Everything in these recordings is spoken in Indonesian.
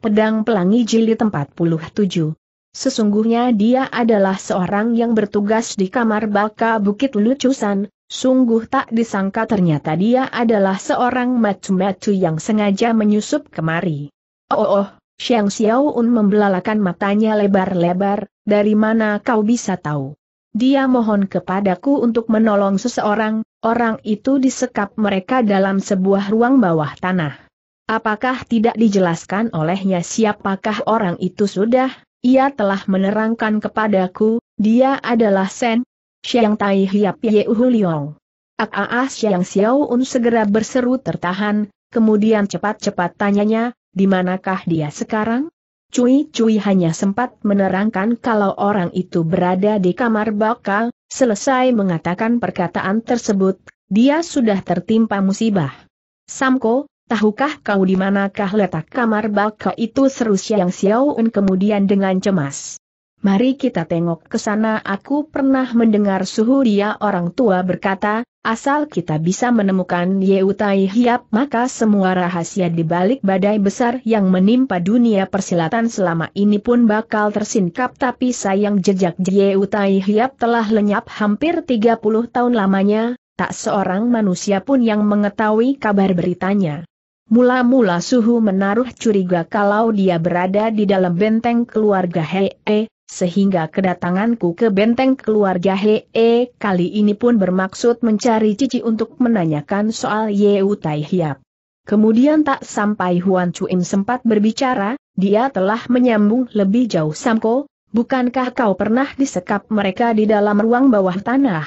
Pedang Pelangi Jilid 47. Sesungguhnya dia adalah seorang yang bertugas di kamar baka Bukit Lucusan, sungguh tak disangka ternyata dia adalah seorang macu-macu yang sengaja menyusup kemari. Oh, oh, oh Xiao un membelalakan matanya lebar-lebar, dari mana kau bisa tahu? Dia mohon kepadaku untuk menolong seseorang, orang itu disekap mereka dalam sebuah ruang bawah tanah. Apakah tidak dijelaskan olehnya siapakah orang itu sudah? Ia telah menerangkan kepadaku, dia adalah Sen Siang Tai Hiap Ye Liong. Aa Siang Xiao Un segera berseru tertahan, kemudian cepat-cepat tanyanya, di manakah dia sekarang? Cui-cui hanya sempat menerangkan kalau orang itu berada di kamar bakal, selesai mengatakan perkataan tersebut, dia sudah tertimpa musibah. Samko, Tahukah kau di manakah letak kamar bakau itu seru Yang Xiaoun kemudian dengan cemas. Mari kita tengok ke sana aku pernah mendengar suhu dia orang tua berkata, asal kita bisa menemukan Utai Hiap maka semua rahasia di balik badai besar yang menimpa dunia persilatan selama ini pun bakal tersingkap tapi sayang jejak Utai Hiap telah lenyap hampir 30 tahun lamanya, tak seorang manusia pun yang mengetahui kabar beritanya. Mula-mula Suhu menaruh curiga kalau dia berada di dalam benteng keluarga Hee, sehingga kedatanganku ke benteng keluarga Hee kali ini pun bermaksud mencari Cici untuk menanyakan soal Yeu Tai Hiap. Kemudian tak sampai Huan Chuim sempat berbicara, dia telah menyambung lebih jauh Samko, bukankah kau pernah disekap mereka di dalam ruang bawah tanah?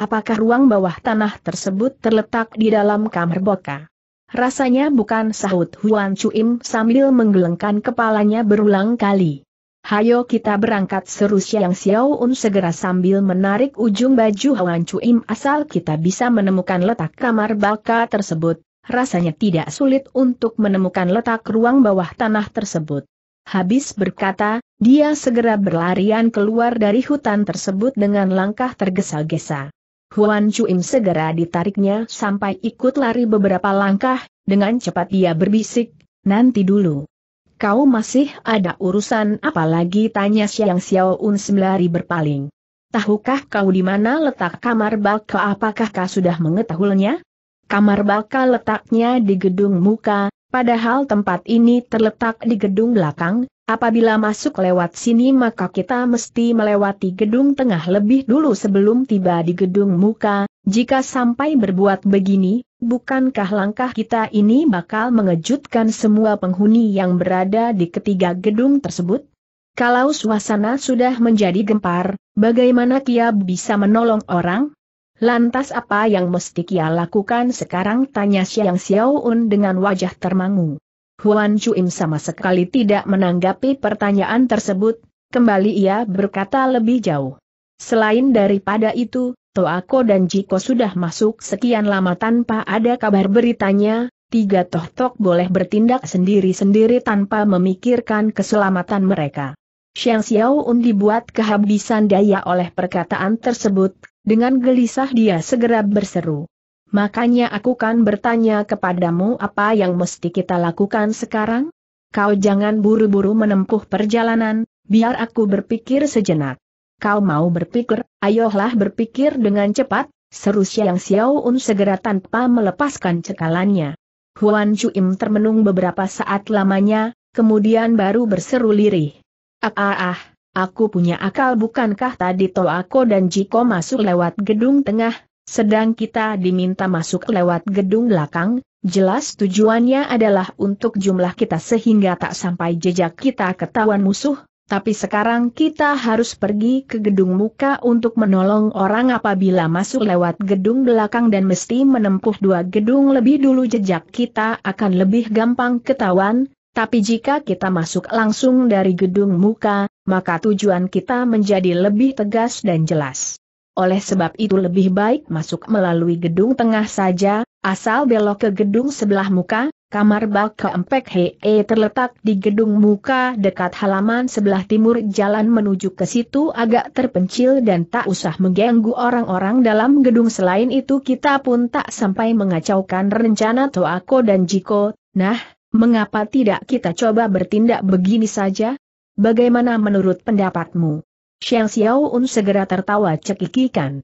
Apakah ruang bawah tanah tersebut terletak di dalam kamar boka? Rasanya bukan sahut Huan Chuim sambil menggelengkan kepalanya berulang kali. Hayo kita berangkat seru Xiang Xiaoun segera sambil menarik ujung baju Huan Chuim asal kita bisa menemukan letak kamar baka tersebut, rasanya tidak sulit untuk menemukan letak ruang bawah tanah tersebut. Habis berkata, dia segera berlarian keluar dari hutan tersebut dengan langkah tergesa-gesa. Huan Chuim segera ditariknya sampai ikut lari beberapa langkah, dengan cepat dia berbisik, nanti dulu. Kau masih ada urusan apalagi lagi tanya Siang Xiao Un sembari berpaling. Tahukah kau di mana letak kamar Balka apakah kau sudah mengetahuinya? Kamar Balka letaknya di gedung muka, padahal tempat ini terletak di gedung belakang, apabila masuk lewat sini maka kita mesti melewati gedung tengah lebih dulu sebelum tiba di gedung muka, jika sampai berbuat begini, Bukankah langkah kita ini bakal mengejutkan semua penghuni yang berada di ketiga gedung tersebut? Kalau suasana sudah menjadi gempar, bagaimana Kia bisa menolong orang? Lantas apa yang mesti Kia lakukan sekarang? Tanya Xiang Xiaoun dengan wajah termangu. Huan Chuim sama sekali tidak menanggapi pertanyaan tersebut, kembali ia berkata lebih jauh. Selain daripada itu, Toako dan Jiko sudah masuk sekian lama tanpa ada kabar beritanya, tiga toh-tok boleh bertindak sendiri-sendiri tanpa memikirkan keselamatan mereka. Xiang Xiaoun dibuat kehabisan daya oleh perkataan tersebut, dengan gelisah dia segera berseru. Makanya aku kan bertanya kepadamu apa yang mesti kita lakukan sekarang? Kau jangan buru-buru menempuh perjalanan, biar aku berpikir sejenak kau mau berpikir, ayolah berpikir dengan cepat, seru Xiang Xiaoun segera tanpa melepaskan cekalannya. Huan Chuim termenung beberapa saat lamanya, kemudian baru berseru lirih. Ah ah ah, aku punya akal bukankah tadi Toako dan Jiko masuk lewat gedung tengah, sedang kita diminta masuk lewat gedung belakang, Jelas tujuannya adalah untuk jumlah kita sehingga tak sampai jejak kita ketahuan musuh, tapi sekarang kita harus pergi ke gedung muka untuk menolong orang apabila masuk lewat gedung belakang dan mesti menempuh dua gedung lebih dulu jejak kita akan lebih gampang ketahuan, tapi jika kita masuk langsung dari gedung muka, maka tujuan kita menjadi lebih tegas dan jelas. Oleh sebab itu lebih baik masuk melalui gedung tengah saja, asal belok ke gedung sebelah muka, Kamar Bak Empek Hee terletak di gedung muka dekat halaman sebelah timur jalan menuju ke situ agak terpencil dan tak usah mengganggu orang-orang dalam gedung selain itu kita pun tak sampai mengacaukan rencana Toako dan Jiko, nah, mengapa tidak kita coba bertindak begini saja? Bagaimana menurut pendapatmu? Xiang un segera tertawa cekikikan.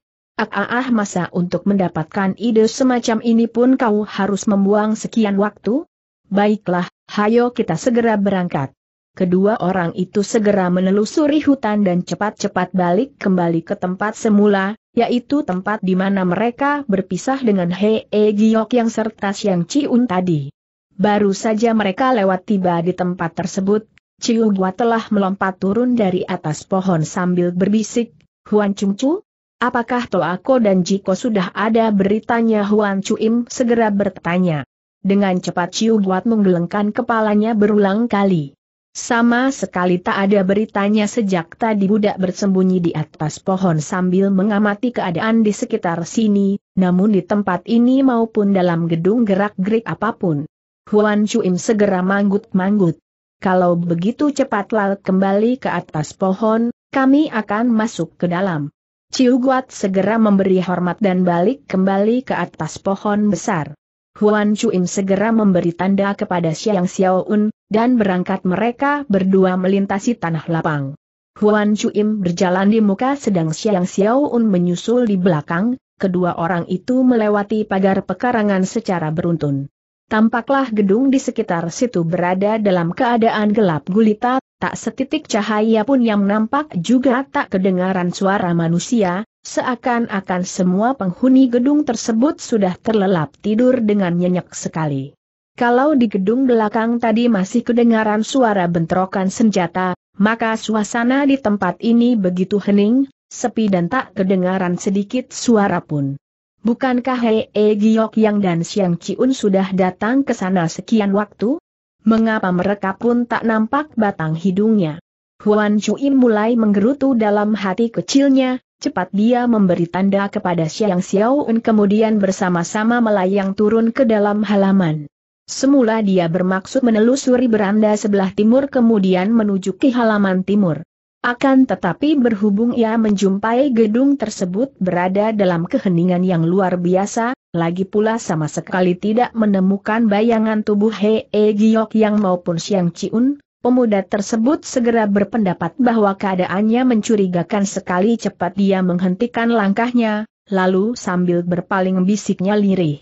Ah, masa untuk mendapatkan ide semacam ini pun kau harus membuang sekian waktu? Baiklah, hayo kita segera berangkat. Kedua orang itu segera menelusuri hutan dan cepat-cepat balik kembali ke tempat semula, yaitu tempat di mana mereka berpisah dengan Hei -E Giok yang serta Siang Ciun tadi. Baru saja mereka lewat tiba di tempat tersebut, Ciu Gua telah melompat turun dari atas pohon sambil berbisik, Huan Cung Chu, Apakah Toako dan Jiko sudah ada beritanya Huan Chuim segera bertanya. Dengan cepat Ciu Guat menggelengkan kepalanya berulang kali. Sama sekali tak ada beritanya sejak tadi budak bersembunyi di atas pohon sambil mengamati keadaan di sekitar sini, namun di tempat ini maupun dalam gedung gerak-gerik apapun. Huan Chuim segera manggut-manggut. Kalau begitu cepatlah kembali ke atas pohon, kami akan masuk ke dalam. Ciu Guat segera memberi hormat dan balik kembali ke atas pohon besar. Huan Chuim segera memberi tanda kepada Xiang Xiaoun, dan berangkat mereka berdua melintasi tanah lapang. Huan Chuim berjalan di muka sedang Xiang Xiaoun menyusul di belakang, kedua orang itu melewati pagar pekarangan secara beruntun. Tampaklah gedung di sekitar situ berada dalam keadaan gelap gulita, Tak setitik cahaya pun yang nampak juga tak kedengaran suara manusia, seakan-akan semua penghuni gedung tersebut sudah terlelap tidur dengan nyenyak sekali. Kalau di gedung belakang tadi masih kedengaran suara bentrokan senjata, maka suasana di tempat ini begitu hening, sepi dan tak kedengaran sedikit suara pun. Bukankah Hei e Giok Yang dan Siang Ciun sudah datang ke sana sekian waktu? Mengapa mereka pun tak nampak batang hidungnya? Huan Cui mulai menggerutu dalam hati kecilnya, cepat dia memberi tanda kepada Xiang Xiaoun kemudian bersama-sama melayang turun ke dalam halaman. Semula dia bermaksud menelusuri beranda sebelah timur kemudian menuju ke halaman timur. Akan tetapi berhubung ia menjumpai gedung tersebut berada dalam keheningan yang luar biasa, lagi pula sama sekali tidak menemukan bayangan tubuh Hei E Giok yang maupun Siang Ciun, pemuda tersebut segera berpendapat bahwa keadaannya mencurigakan sekali cepat dia menghentikan langkahnya, lalu sambil berpaling bisiknya lirih.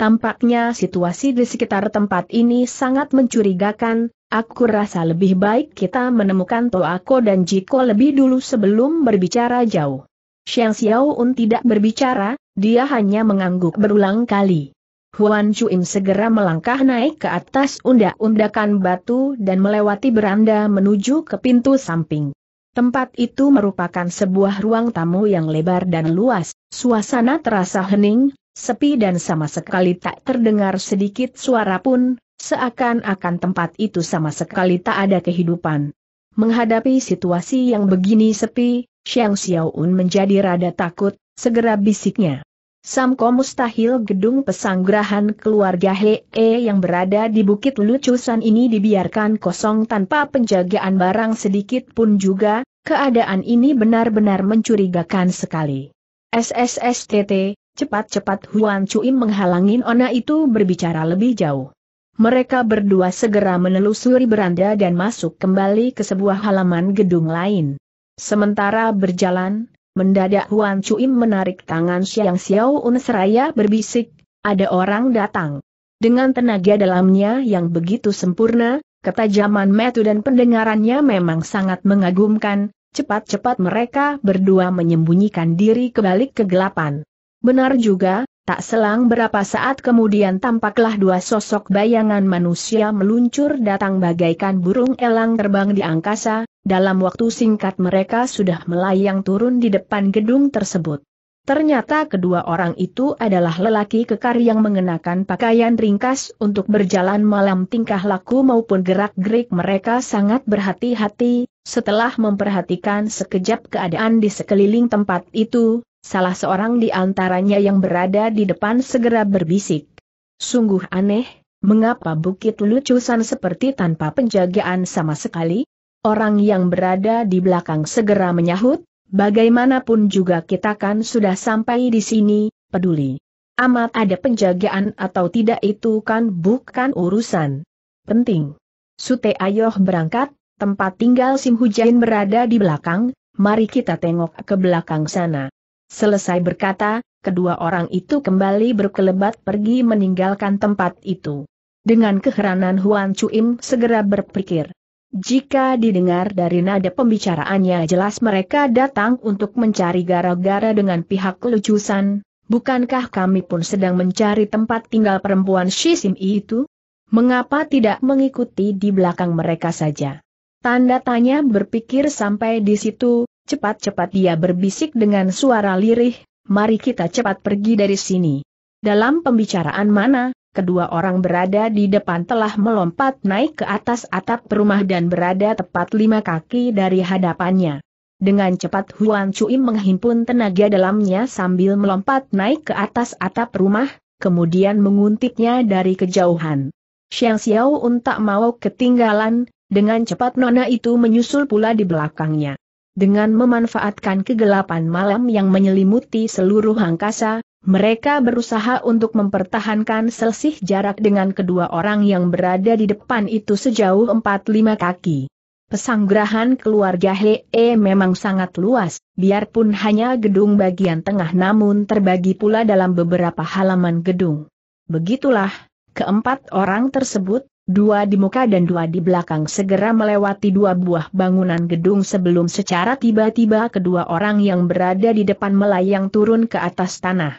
Tampaknya situasi di sekitar tempat ini sangat mencurigakan, Aku rasa lebih baik kita menemukan Toako dan Jiko lebih dulu sebelum berbicara jauh. Xiao Xiaoun tidak berbicara, dia hanya mengangguk berulang kali. Huan Chuim segera melangkah naik ke atas undak-undakan batu dan melewati beranda menuju ke pintu samping. Tempat itu merupakan sebuah ruang tamu yang lebar dan luas, suasana terasa hening, sepi dan sama sekali tak terdengar sedikit suara pun, Seakan-akan tempat itu sama sekali tak ada kehidupan. Menghadapi situasi yang begini sepi, Xiang Xiaoun menjadi rada takut, segera bisiknya. Samko mustahil gedung pesanggrahan keluarga Hee yang berada di Bukit Lucusan ini dibiarkan kosong tanpa penjagaan barang sedikit pun juga, keadaan ini benar-benar mencurigakan sekali. SSSTT, cepat-cepat Huan Cui menghalangin Ona itu berbicara lebih jauh mereka berdua segera menelusuri beranda dan masuk kembali ke sebuah halaman gedung lain. Sementara berjalan, mendadak Huan Chuim menarik tangan Xiang Xiao Un seraya berbisik, ada orang datang. Dengan tenaga dalamnya yang begitu sempurna, ketajaman metu dan pendengarannya memang sangat mengagumkan, cepat-cepat mereka berdua menyembunyikan diri kebalik kegelapan. Benar juga, tak selang berapa saat kemudian tampaklah dua sosok bayangan manusia meluncur datang bagaikan burung elang terbang di angkasa, dalam waktu singkat mereka sudah melayang turun di depan gedung tersebut. Ternyata kedua orang itu adalah lelaki kekar yang mengenakan pakaian ringkas untuk berjalan malam tingkah laku maupun gerak-gerik mereka sangat berhati-hati, setelah memperhatikan sekejap keadaan di sekeliling tempat itu, Salah seorang di antaranya yang berada di depan segera berbisik. Sungguh aneh, mengapa bukit lucusan seperti tanpa penjagaan sama sekali? Orang yang berada di belakang segera menyahut, bagaimanapun juga kita kan sudah sampai di sini, peduli. Amat ada penjagaan atau tidak itu kan bukan urusan penting. Sute ayoh berangkat, tempat tinggal Sim Hujain berada di belakang, mari kita tengok ke belakang sana. Selesai berkata, kedua orang itu kembali berkelebat pergi meninggalkan tempat itu. Dengan keheranan Huan Chuim segera berpikir. Jika didengar dari nada pembicaraannya jelas mereka datang untuk mencari gara-gara dengan pihak lucusan, bukankah kami pun sedang mencari tempat tinggal perempuan Shisim itu? Mengapa tidak mengikuti di belakang mereka saja? Tanda tanya berpikir sampai di situ, Cepat-cepat dia berbisik dengan suara lirih, mari kita cepat pergi dari sini. Dalam pembicaraan mana, kedua orang berada di depan telah melompat naik ke atas atap rumah dan berada tepat lima kaki dari hadapannya. Dengan cepat Huan Cui menghimpun tenaga dalamnya sambil melompat naik ke atas atap rumah, kemudian menguntitnya dari kejauhan. Xiang Xiao tak mau ketinggalan, dengan cepat nona itu menyusul pula di belakangnya. Dengan memanfaatkan kegelapan malam yang menyelimuti seluruh angkasa, mereka berusaha untuk mempertahankan selisih jarak dengan kedua orang yang berada di depan itu sejauh 4-5 kaki. Pesanggrahan keluarga Hee memang sangat luas, biarpun hanya gedung bagian tengah namun terbagi pula dalam beberapa halaman gedung. Begitulah, keempat orang tersebut, dua di muka dan dua di belakang segera melewati dua buah bangunan gedung sebelum secara tiba-tiba kedua orang yang berada di depan melayang turun ke atas tanah.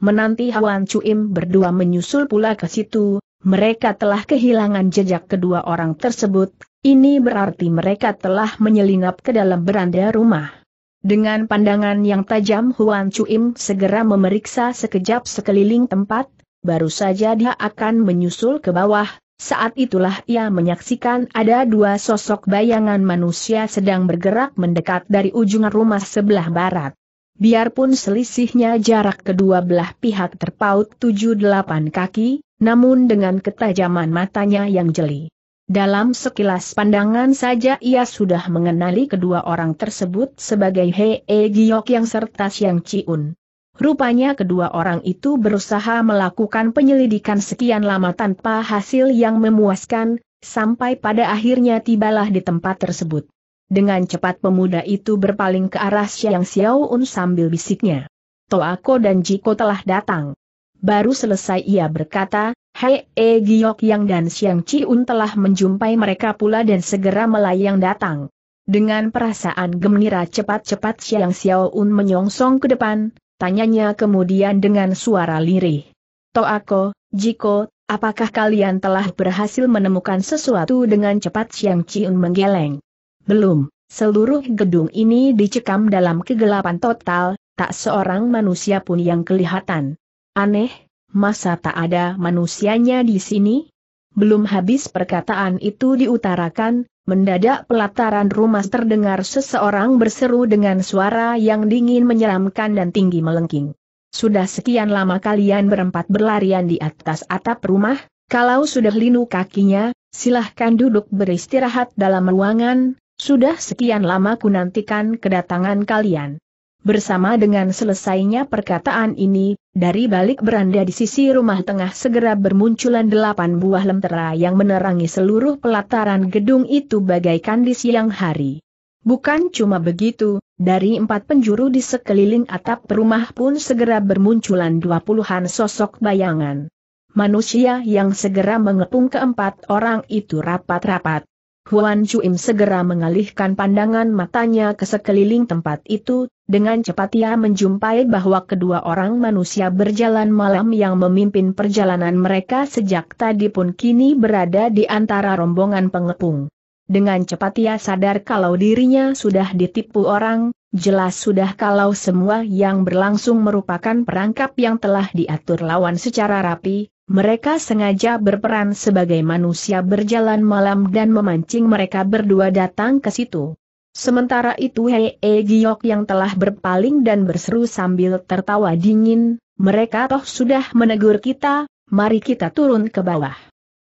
Menanti Hawan Cuim berdua menyusul pula ke situ, mereka telah kehilangan jejak kedua orang tersebut, ini berarti mereka telah menyelinap ke dalam beranda rumah. Dengan pandangan yang tajam Huan Cuim segera memeriksa sekejap sekeliling tempat, baru saja dia akan menyusul ke bawah, saat itulah ia menyaksikan ada dua sosok bayangan manusia sedang bergerak mendekat dari ujung rumah sebelah barat. Biarpun selisihnya jarak kedua belah pihak terpaut tujuh delapan kaki, namun dengan ketajaman matanya yang jeli. Dalam sekilas pandangan saja ia sudah mengenali kedua orang tersebut sebagai Hee Giok yang serta Siang Ciun. Rupanya kedua orang itu berusaha melakukan penyelidikan sekian lama tanpa hasil yang memuaskan, sampai pada akhirnya tibalah di tempat tersebut. Dengan cepat pemuda itu berpaling ke arah Xiang Xiaoun sambil bisiknya. Toako dan Jiko telah datang. Baru selesai ia berkata, Hei E Giok Yang dan Xiang Ciun telah menjumpai mereka pula dan segera melayang datang. Dengan perasaan gembira cepat-cepat Xiang Xiaoun menyongsong ke depan, Tanyanya kemudian dengan suara lirih. Toako, Jiko, apakah kalian telah berhasil menemukan sesuatu dengan cepat Siang Ciun menggeleng? Belum, seluruh gedung ini dicekam dalam kegelapan total, tak seorang manusia pun yang kelihatan. Aneh, masa tak ada manusianya di sini? Belum habis perkataan itu diutarakan, mendadak pelataran rumah terdengar seseorang berseru dengan suara yang dingin menyeramkan dan tinggi melengking. Sudah sekian lama kalian berempat berlarian di atas atap rumah, kalau sudah linu kakinya, silahkan duduk beristirahat dalam ruangan, sudah sekian lama ku nantikan kedatangan kalian. Bersama dengan selesainya perkataan ini, dari balik beranda di sisi rumah tengah segera bermunculan delapan buah lentera yang menerangi seluruh pelataran gedung itu bagaikan di siang hari. Bukan cuma begitu, dari empat penjuru di sekeliling atap rumah pun segera bermunculan dua puluhan sosok bayangan. Manusia yang segera mengepung keempat orang itu rapat-rapat. Huan Chuim segera mengalihkan pandangan matanya ke sekeliling tempat itu, dengan cepat ia menjumpai bahwa kedua orang manusia berjalan malam yang memimpin perjalanan mereka sejak tadi pun kini berada di antara rombongan pengepung. Dengan cepat ia sadar kalau dirinya sudah ditipu orang, jelas sudah kalau semua yang berlangsung merupakan perangkap yang telah diatur lawan secara rapi, mereka sengaja berperan sebagai manusia berjalan malam dan memancing mereka berdua datang ke situ. Sementara itu Hei e Giok yang telah berpaling dan berseru sambil tertawa dingin, mereka toh sudah menegur kita, mari kita turun ke bawah.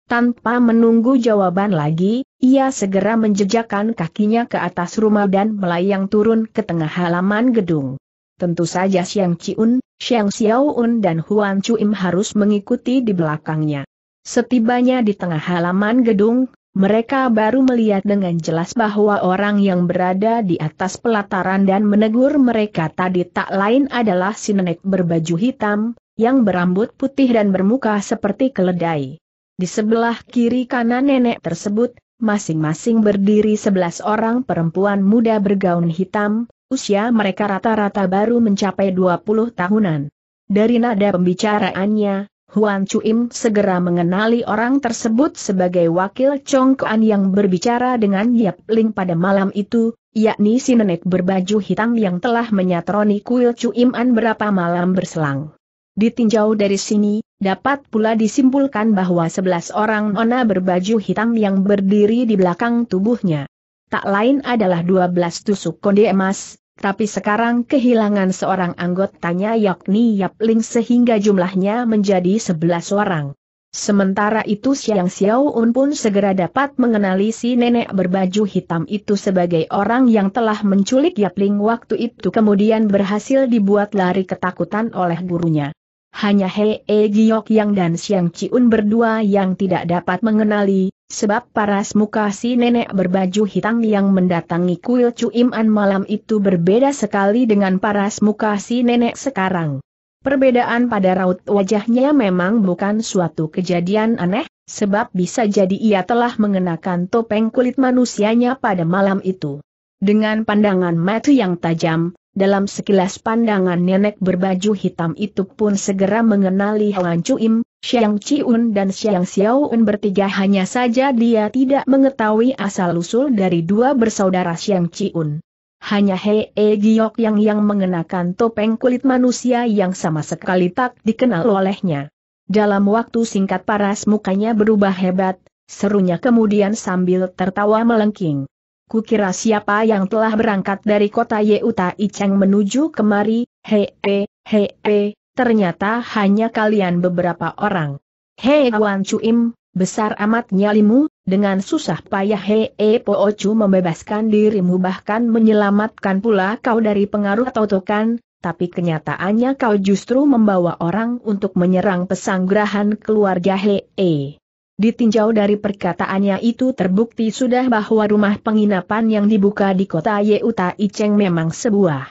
Tanpa menunggu jawaban lagi, ia segera menjejakkan kakinya ke atas rumah dan melayang turun ke tengah halaman gedung. Tentu saja Xiang Chiun, Xiang Xiaoun dan Huan Chuim harus mengikuti di belakangnya. Setibanya di tengah halaman gedung, mereka baru melihat dengan jelas bahwa orang yang berada di atas pelataran dan menegur mereka tadi tak lain adalah si nenek berbaju hitam, yang berambut putih dan bermuka seperti keledai. Di sebelah kiri kanan nenek tersebut, masing-masing berdiri sebelas orang perempuan muda bergaun hitam, usia mereka rata-rata baru mencapai 20 tahunan. Dari nada pembicaraannya, Huan Chuim segera mengenali orang tersebut sebagai wakil Chong Kuan yang berbicara dengan Yap Ling pada malam itu, yakni si nenek berbaju hitam yang telah menyatroni kuil An berapa malam berselang. Ditinjau dari sini, dapat pula disimpulkan bahwa sebelas orang nona berbaju hitam yang berdiri di belakang tubuhnya. Tak lain adalah dua belas tusuk konde emas, tapi sekarang kehilangan seorang anggotanya yakni Yap Ling sehingga jumlahnya menjadi sebelas orang. Sementara itu Xiao Un pun segera dapat mengenali si nenek berbaju hitam itu sebagai orang yang telah menculik Yap Ling waktu itu kemudian berhasil dibuat lari ketakutan oleh gurunya. Hanya Hei e Giok Yang dan Siang Ciun berdua yang tidak dapat mengenali, Sebab paras muka si nenek berbaju hitam yang mendatangi kuil Cuiman malam itu berbeda sekali dengan paras muka si nenek sekarang. Perbedaan pada raut wajahnya memang bukan suatu kejadian aneh, sebab bisa jadi ia telah mengenakan topeng kulit manusianya pada malam itu. Dengan pandangan mata yang tajam, dalam sekilas pandangan nenek berbaju hitam itu pun segera mengenali Hoan Chuim, Xiang Chiun dan Xiang Xiaoun bertiga hanya saja dia tidak mengetahui asal-usul dari dua bersaudara Xiang Chiun. Hanya Hei e Giok yang yang mengenakan topeng kulit manusia yang sama sekali tak dikenal olehnya. Dalam waktu singkat paras mukanya berubah hebat, serunya kemudian sambil tertawa melengking. Kukira siapa yang telah berangkat dari kota Yeuta Icheng menuju kemari, Hee, hee, ternyata hanya kalian beberapa orang. Hei Wan Cuim, besar amat nyalimu, dengan susah payah Hee Po Ocu membebaskan dirimu bahkan menyelamatkan pula kau dari pengaruh totokan, tapi kenyataannya kau justru membawa orang untuk menyerang pesanggrahan keluarga Hee. Ditinjau dari perkataannya itu terbukti sudah bahwa rumah penginapan yang dibuka di kota Yeuta Iceng memang sebuah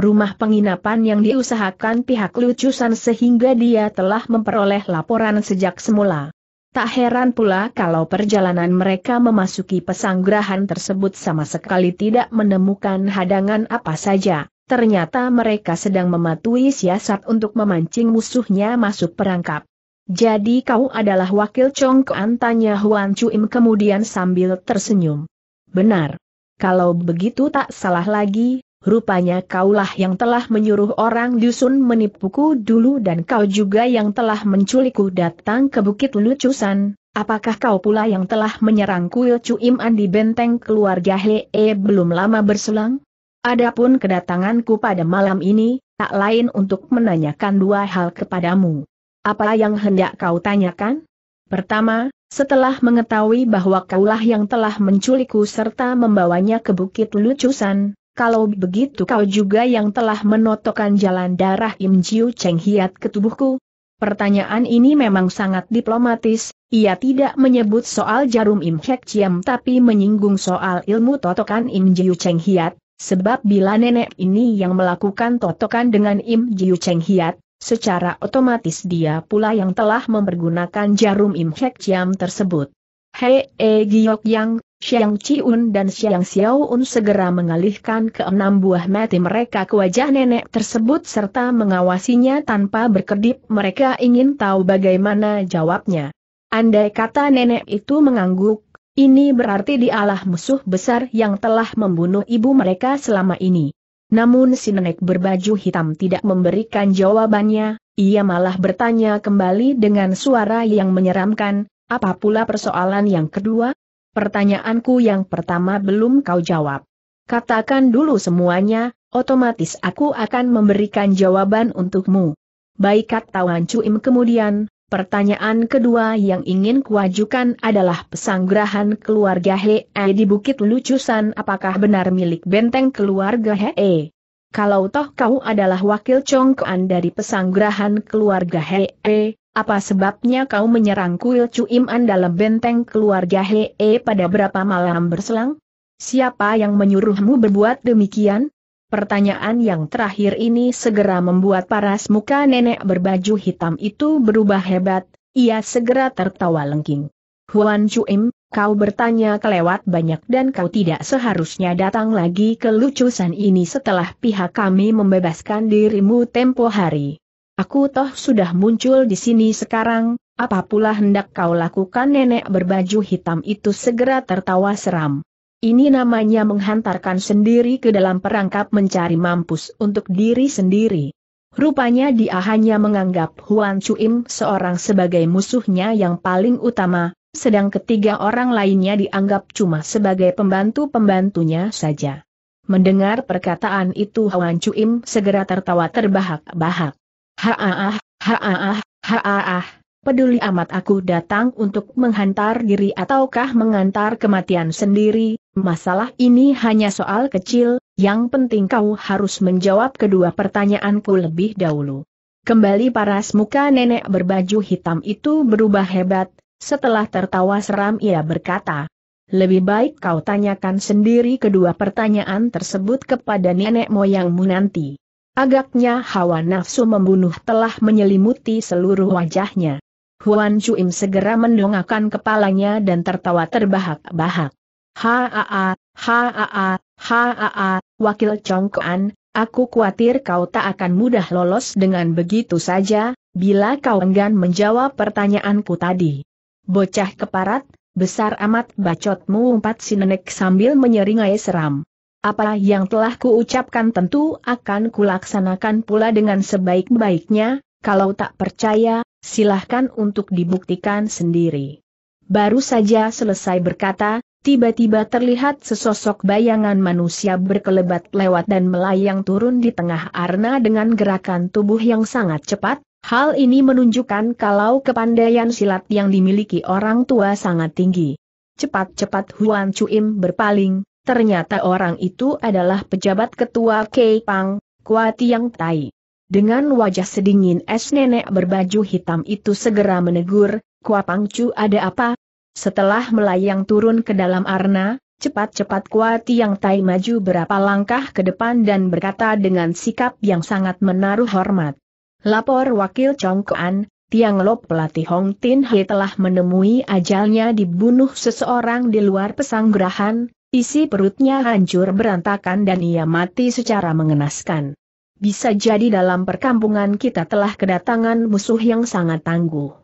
rumah penginapan yang diusahakan pihak lucusan sehingga dia telah memperoleh laporan sejak semula. Tak heran pula kalau perjalanan mereka memasuki pesanggrahan tersebut sama sekali tidak menemukan hadangan apa saja. Ternyata mereka sedang mematuhi siasat untuk memancing musuhnya masuk perangkap. Jadi kau adalah wakil Chong Kuan tanya Huan Chuim kemudian sambil tersenyum. Benar. Kalau begitu tak salah lagi, rupanya kaulah yang telah menyuruh orang dusun menipuku dulu dan kau juga yang telah menculikku datang ke Bukit Lucusan. Apakah kau pula yang telah menyerang kuil An di benteng keluarga Hee belum lama berselang? Adapun kedatanganku pada malam ini, tak lain untuk menanyakan dua hal kepadamu apa yang hendak kau tanyakan? Pertama, setelah mengetahui bahwa kaulah yang telah menculikku serta membawanya ke Bukit Lucusan, kalau begitu kau juga yang telah menotokkan jalan darah Im Jiu Cheng Hiat ke tubuhku? Pertanyaan ini memang sangat diplomatis, ia tidak menyebut soal jarum Im Hek Chiam tapi menyinggung soal ilmu totokan Im Jiu Cheng Hiat, sebab bila nenek ini yang melakukan totokan dengan Im Jiu Cheng Hiat, Secara otomatis dia pula yang telah mempergunakan jarum imhek jam tersebut. Hei E Giok Yang, Xiang Chiun dan Xiang Xiaoun segera mengalihkan ke enam buah mati mereka ke wajah nenek tersebut serta mengawasinya tanpa berkedip mereka ingin tahu bagaimana jawabnya. Andai kata nenek itu mengangguk, ini berarti dialah musuh besar yang telah membunuh ibu mereka selama ini. Namun si nenek berbaju hitam tidak memberikan jawabannya, ia malah bertanya kembali dengan suara yang menyeramkan, apa pula persoalan yang kedua? Pertanyaanku yang pertama belum kau jawab. Katakan dulu semuanya, otomatis aku akan memberikan jawaban untukmu. Baik kata Wan Cuim kemudian, Pertanyaan kedua yang ingin kuajukan adalah pesanggrahan keluarga Hee di Bukit Lucusan apakah benar milik benteng keluarga Hee? Kalau toh kau adalah wakil congkoan dari pesanggrahan keluarga Hee, apa sebabnya kau menyerang kuil Cuiman dalam benteng keluarga Hee pada berapa malam berselang? Siapa yang menyuruhmu berbuat demikian? Pertanyaan yang terakhir ini segera membuat paras muka nenek berbaju hitam itu berubah hebat, ia segera tertawa lengking. Huan Chuim, kau bertanya kelewat banyak dan kau tidak seharusnya datang lagi ke lucusan ini setelah pihak kami membebaskan dirimu tempo hari. Aku toh sudah muncul di sini sekarang, apa pula hendak kau lakukan nenek berbaju hitam itu segera tertawa seram. Ini namanya menghantarkan sendiri ke dalam perangkap mencari mampus untuk diri sendiri. Rupanya dia hanya menganggap Huan Chuim seorang sebagai musuhnya yang paling utama, sedang ketiga orang lainnya dianggap cuma sebagai pembantu-pembantunya saja. Mendengar perkataan itu Huan Chuim segera tertawa terbahak-bahak. Haaah, haaah, haaah, peduli amat aku datang untuk menghantar diri ataukah mengantar kematian sendiri, masalah ini hanya soal kecil, yang penting kau harus menjawab kedua pertanyaanku lebih dahulu. Kembali paras muka nenek berbaju hitam itu berubah hebat, setelah tertawa seram ia berkata, lebih baik kau tanyakan sendiri kedua pertanyaan tersebut kepada nenek moyangmu nanti. Agaknya hawa nafsu membunuh telah menyelimuti seluruh wajahnya. Huan Chuim segera mendongakkan kepalanya dan tertawa terbahak-bahak. Haa, haa, haa, wakil Congkoan, aku khawatir kau tak akan mudah lolos dengan begitu saja, bila kau enggan menjawab pertanyaanku tadi. Bocah keparat, besar amat bacotmu empat si nenek sambil menyeringai seram. Apa yang telah kuucapkan tentu akan kulaksanakan pula dengan sebaik-baiknya, kalau tak percaya, silahkan untuk dibuktikan sendiri. Baru saja selesai berkata, tiba-tiba terlihat sesosok bayangan manusia berkelebat lewat dan melayang turun di tengah arna dengan gerakan tubuh yang sangat cepat, hal ini menunjukkan kalau kepandaian silat yang dimiliki orang tua sangat tinggi. Cepat-cepat Huan Chuim berpaling, ternyata orang itu adalah pejabat ketua Kei Pang, Kua Tiang Tai. Dengan wajah sedingin es nenek berbaju hitam itu segera menegur, Kua Pang Cu ada apa, setelah melayang turun ke dalam arna, cepat-cepat Kuati yang Tai maju berapa langkah ke depan dan berkata dengan sikap yang sangat menaruh hormat. Lapor wakil Congkoan, Tiang Lop pelatih Hong Tin He telah menemui ajalnya dibunuh seseorang di luar pesanggrahan, isi perutnya hancur berantakan dan ia mati secara mengenaskan. Bisa jadi dalam perkampungan kita telah kedatangan musuh yang sangat tangguh.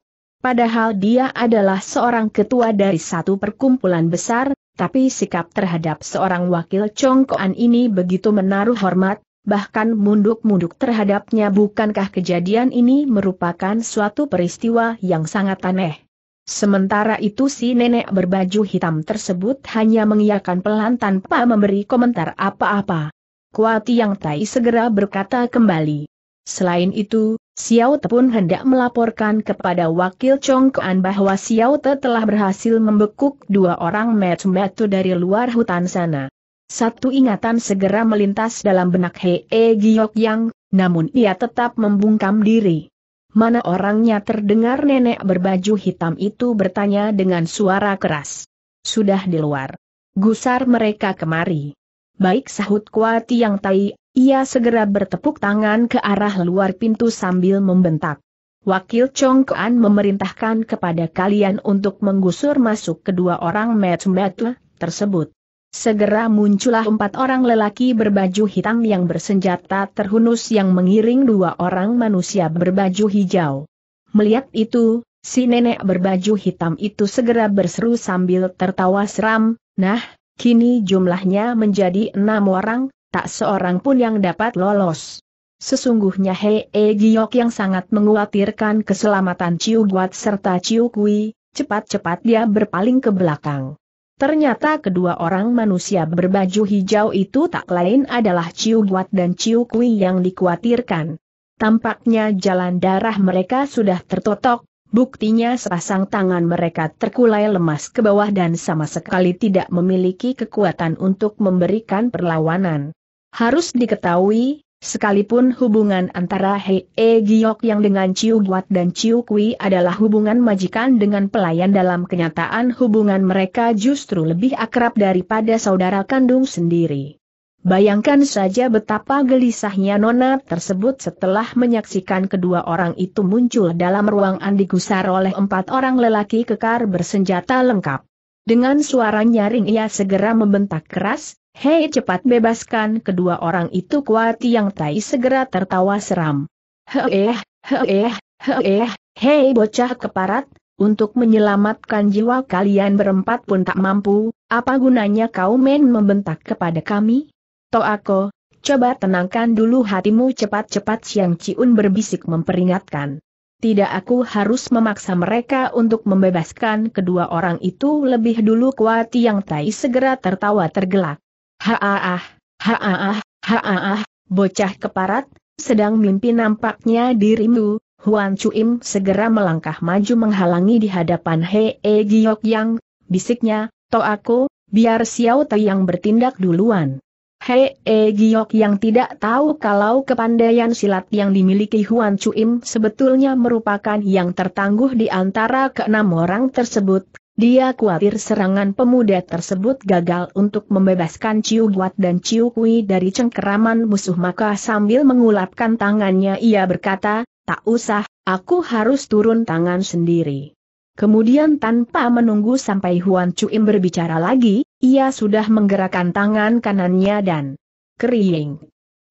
Padahal dia adalah seorang ketua dari satu perkumpulan besar, tapi sikap terhadap seorang wakil congkoan ini begitu menaruh hormat, bahkan munduk-munduk terhadapnya bukankah kejadian ini merupakan suatu peristiwa yang sangat aneh. Sementara itu si nenek berbaju hitam tersebut hanya mengiyakan pelan tanpa memberi komentar apa-apa. Kuati Yang Tai segera berkata kembali. Selain itu, Xiao Te pun hendak melaporkan kepada wakil Chong Chongkoan bahwa Xiao Te telah berhasil membekuk dua orang metu-metu dari luar hutan sana. Satu ingatan segera melintas dalam benak Hei e Giok Yang, namun ia tetap membungkam diri. Mana orangnya terdengar nenek berbaju hitam itu bertanya dengan suara keras. Sudah di luar. Gusar mereka kemari. Baik sahut kuat Yang Tai, ia segera bertepuk tangan ke arah luar pintu sambil membentak. Wakil Chong Kuan memerintahkan kepada kalian untuk menggusur masuk kedua orang metu-metu tersebut. Segera muncullah empat orang lelaki berbaju hitam yang bersenjata terhunus yang mengiring dua orang manusia berbaju hijau. Melihat itu, si nenek berbaju hitam itu segera berseru sambil tertawa seram, nah, kini jumlahnya menjadi enam orang, tak seorang pun yang dapat lolos. Sesungguhnya hee e Giok yang sangat menguatirkan keselamatan Ciu Guat serta Ciu Kui, cepat-cepat dia berpaling ke belakang. Ternyata kedua orang manusia berbaju hijau itu tak lain adalah Ciu Guat dan Ciu Kui yang dikuatirkan. Tampaknya jalan darah mereka sudah tertotok, buktinya sepasang tangan mereka terkulai lemas ke bawah dan sama sekali tidak memiliki kekuatan untuk memberikan perlawanan. Harus diketahui, sekalipun hubungan antara Hei e Giok yang dengan Ciu Guat dan Ciu Kui adalah hubungan majikan dengan pelayan dalam kenyataan hubungan mereka justru lebih akrab daripada saudara kandung sendiri. Bayangkan saja betapa gelisahnya Nona tersebut setelah menyaksikan kedua orang itu muncul dalam ruangan digusar oleh empat orang lelaki kekar bersenjata lengkap. Dengan suara nyaring ia segera membentak keras, Hei cepat bebaskan kedua orang itu Kuati yang tai segera tertawa seram. Heeh, heeh, heeh, hei bocah keparat, untuk menyelamatkan jiwa kalian berempat pun tak mampu, apa gunanya kau men membentak kepada kami? Toako, coba tenangkan dulu hatimu cepat-cepat Siang Ciun berbisik memperingatkan. Tidak aku harus memaksa mereka untuk membebaskan kedua orang itu lebih dulu Kuati Yang Tai segera tertawa tergelak. Haaah, haaah, haaah, bocah keparat, sedang mimpi nampaknya dirimu, Huan Chuim segera melangkah maju menghalangi di hadapan Hei -e Giok Yang, bisiknya, to aku, biar Xiao Tai yang bertindak duluan. Hei -e Giok Yang tidak tahu kalau kepandaian silat yang dimiliki Huan Chuim sebetulnya merupakan yang tertangguh di antara keenam orang tersebut, dia khawatir serangan pemuda tersebut gagal untuk membebaskan Ciu Guat dan Ciu Kui dari cengkeraman musuh maka sambil mengulapkan tangannya ia berkata, tak usah, aku harus turun tangan sendiri. Kemudian tanpa menunggu sampai Huan Chuim berbicara lagi, ia sudah menggerakkan tangan kanannya dan kering.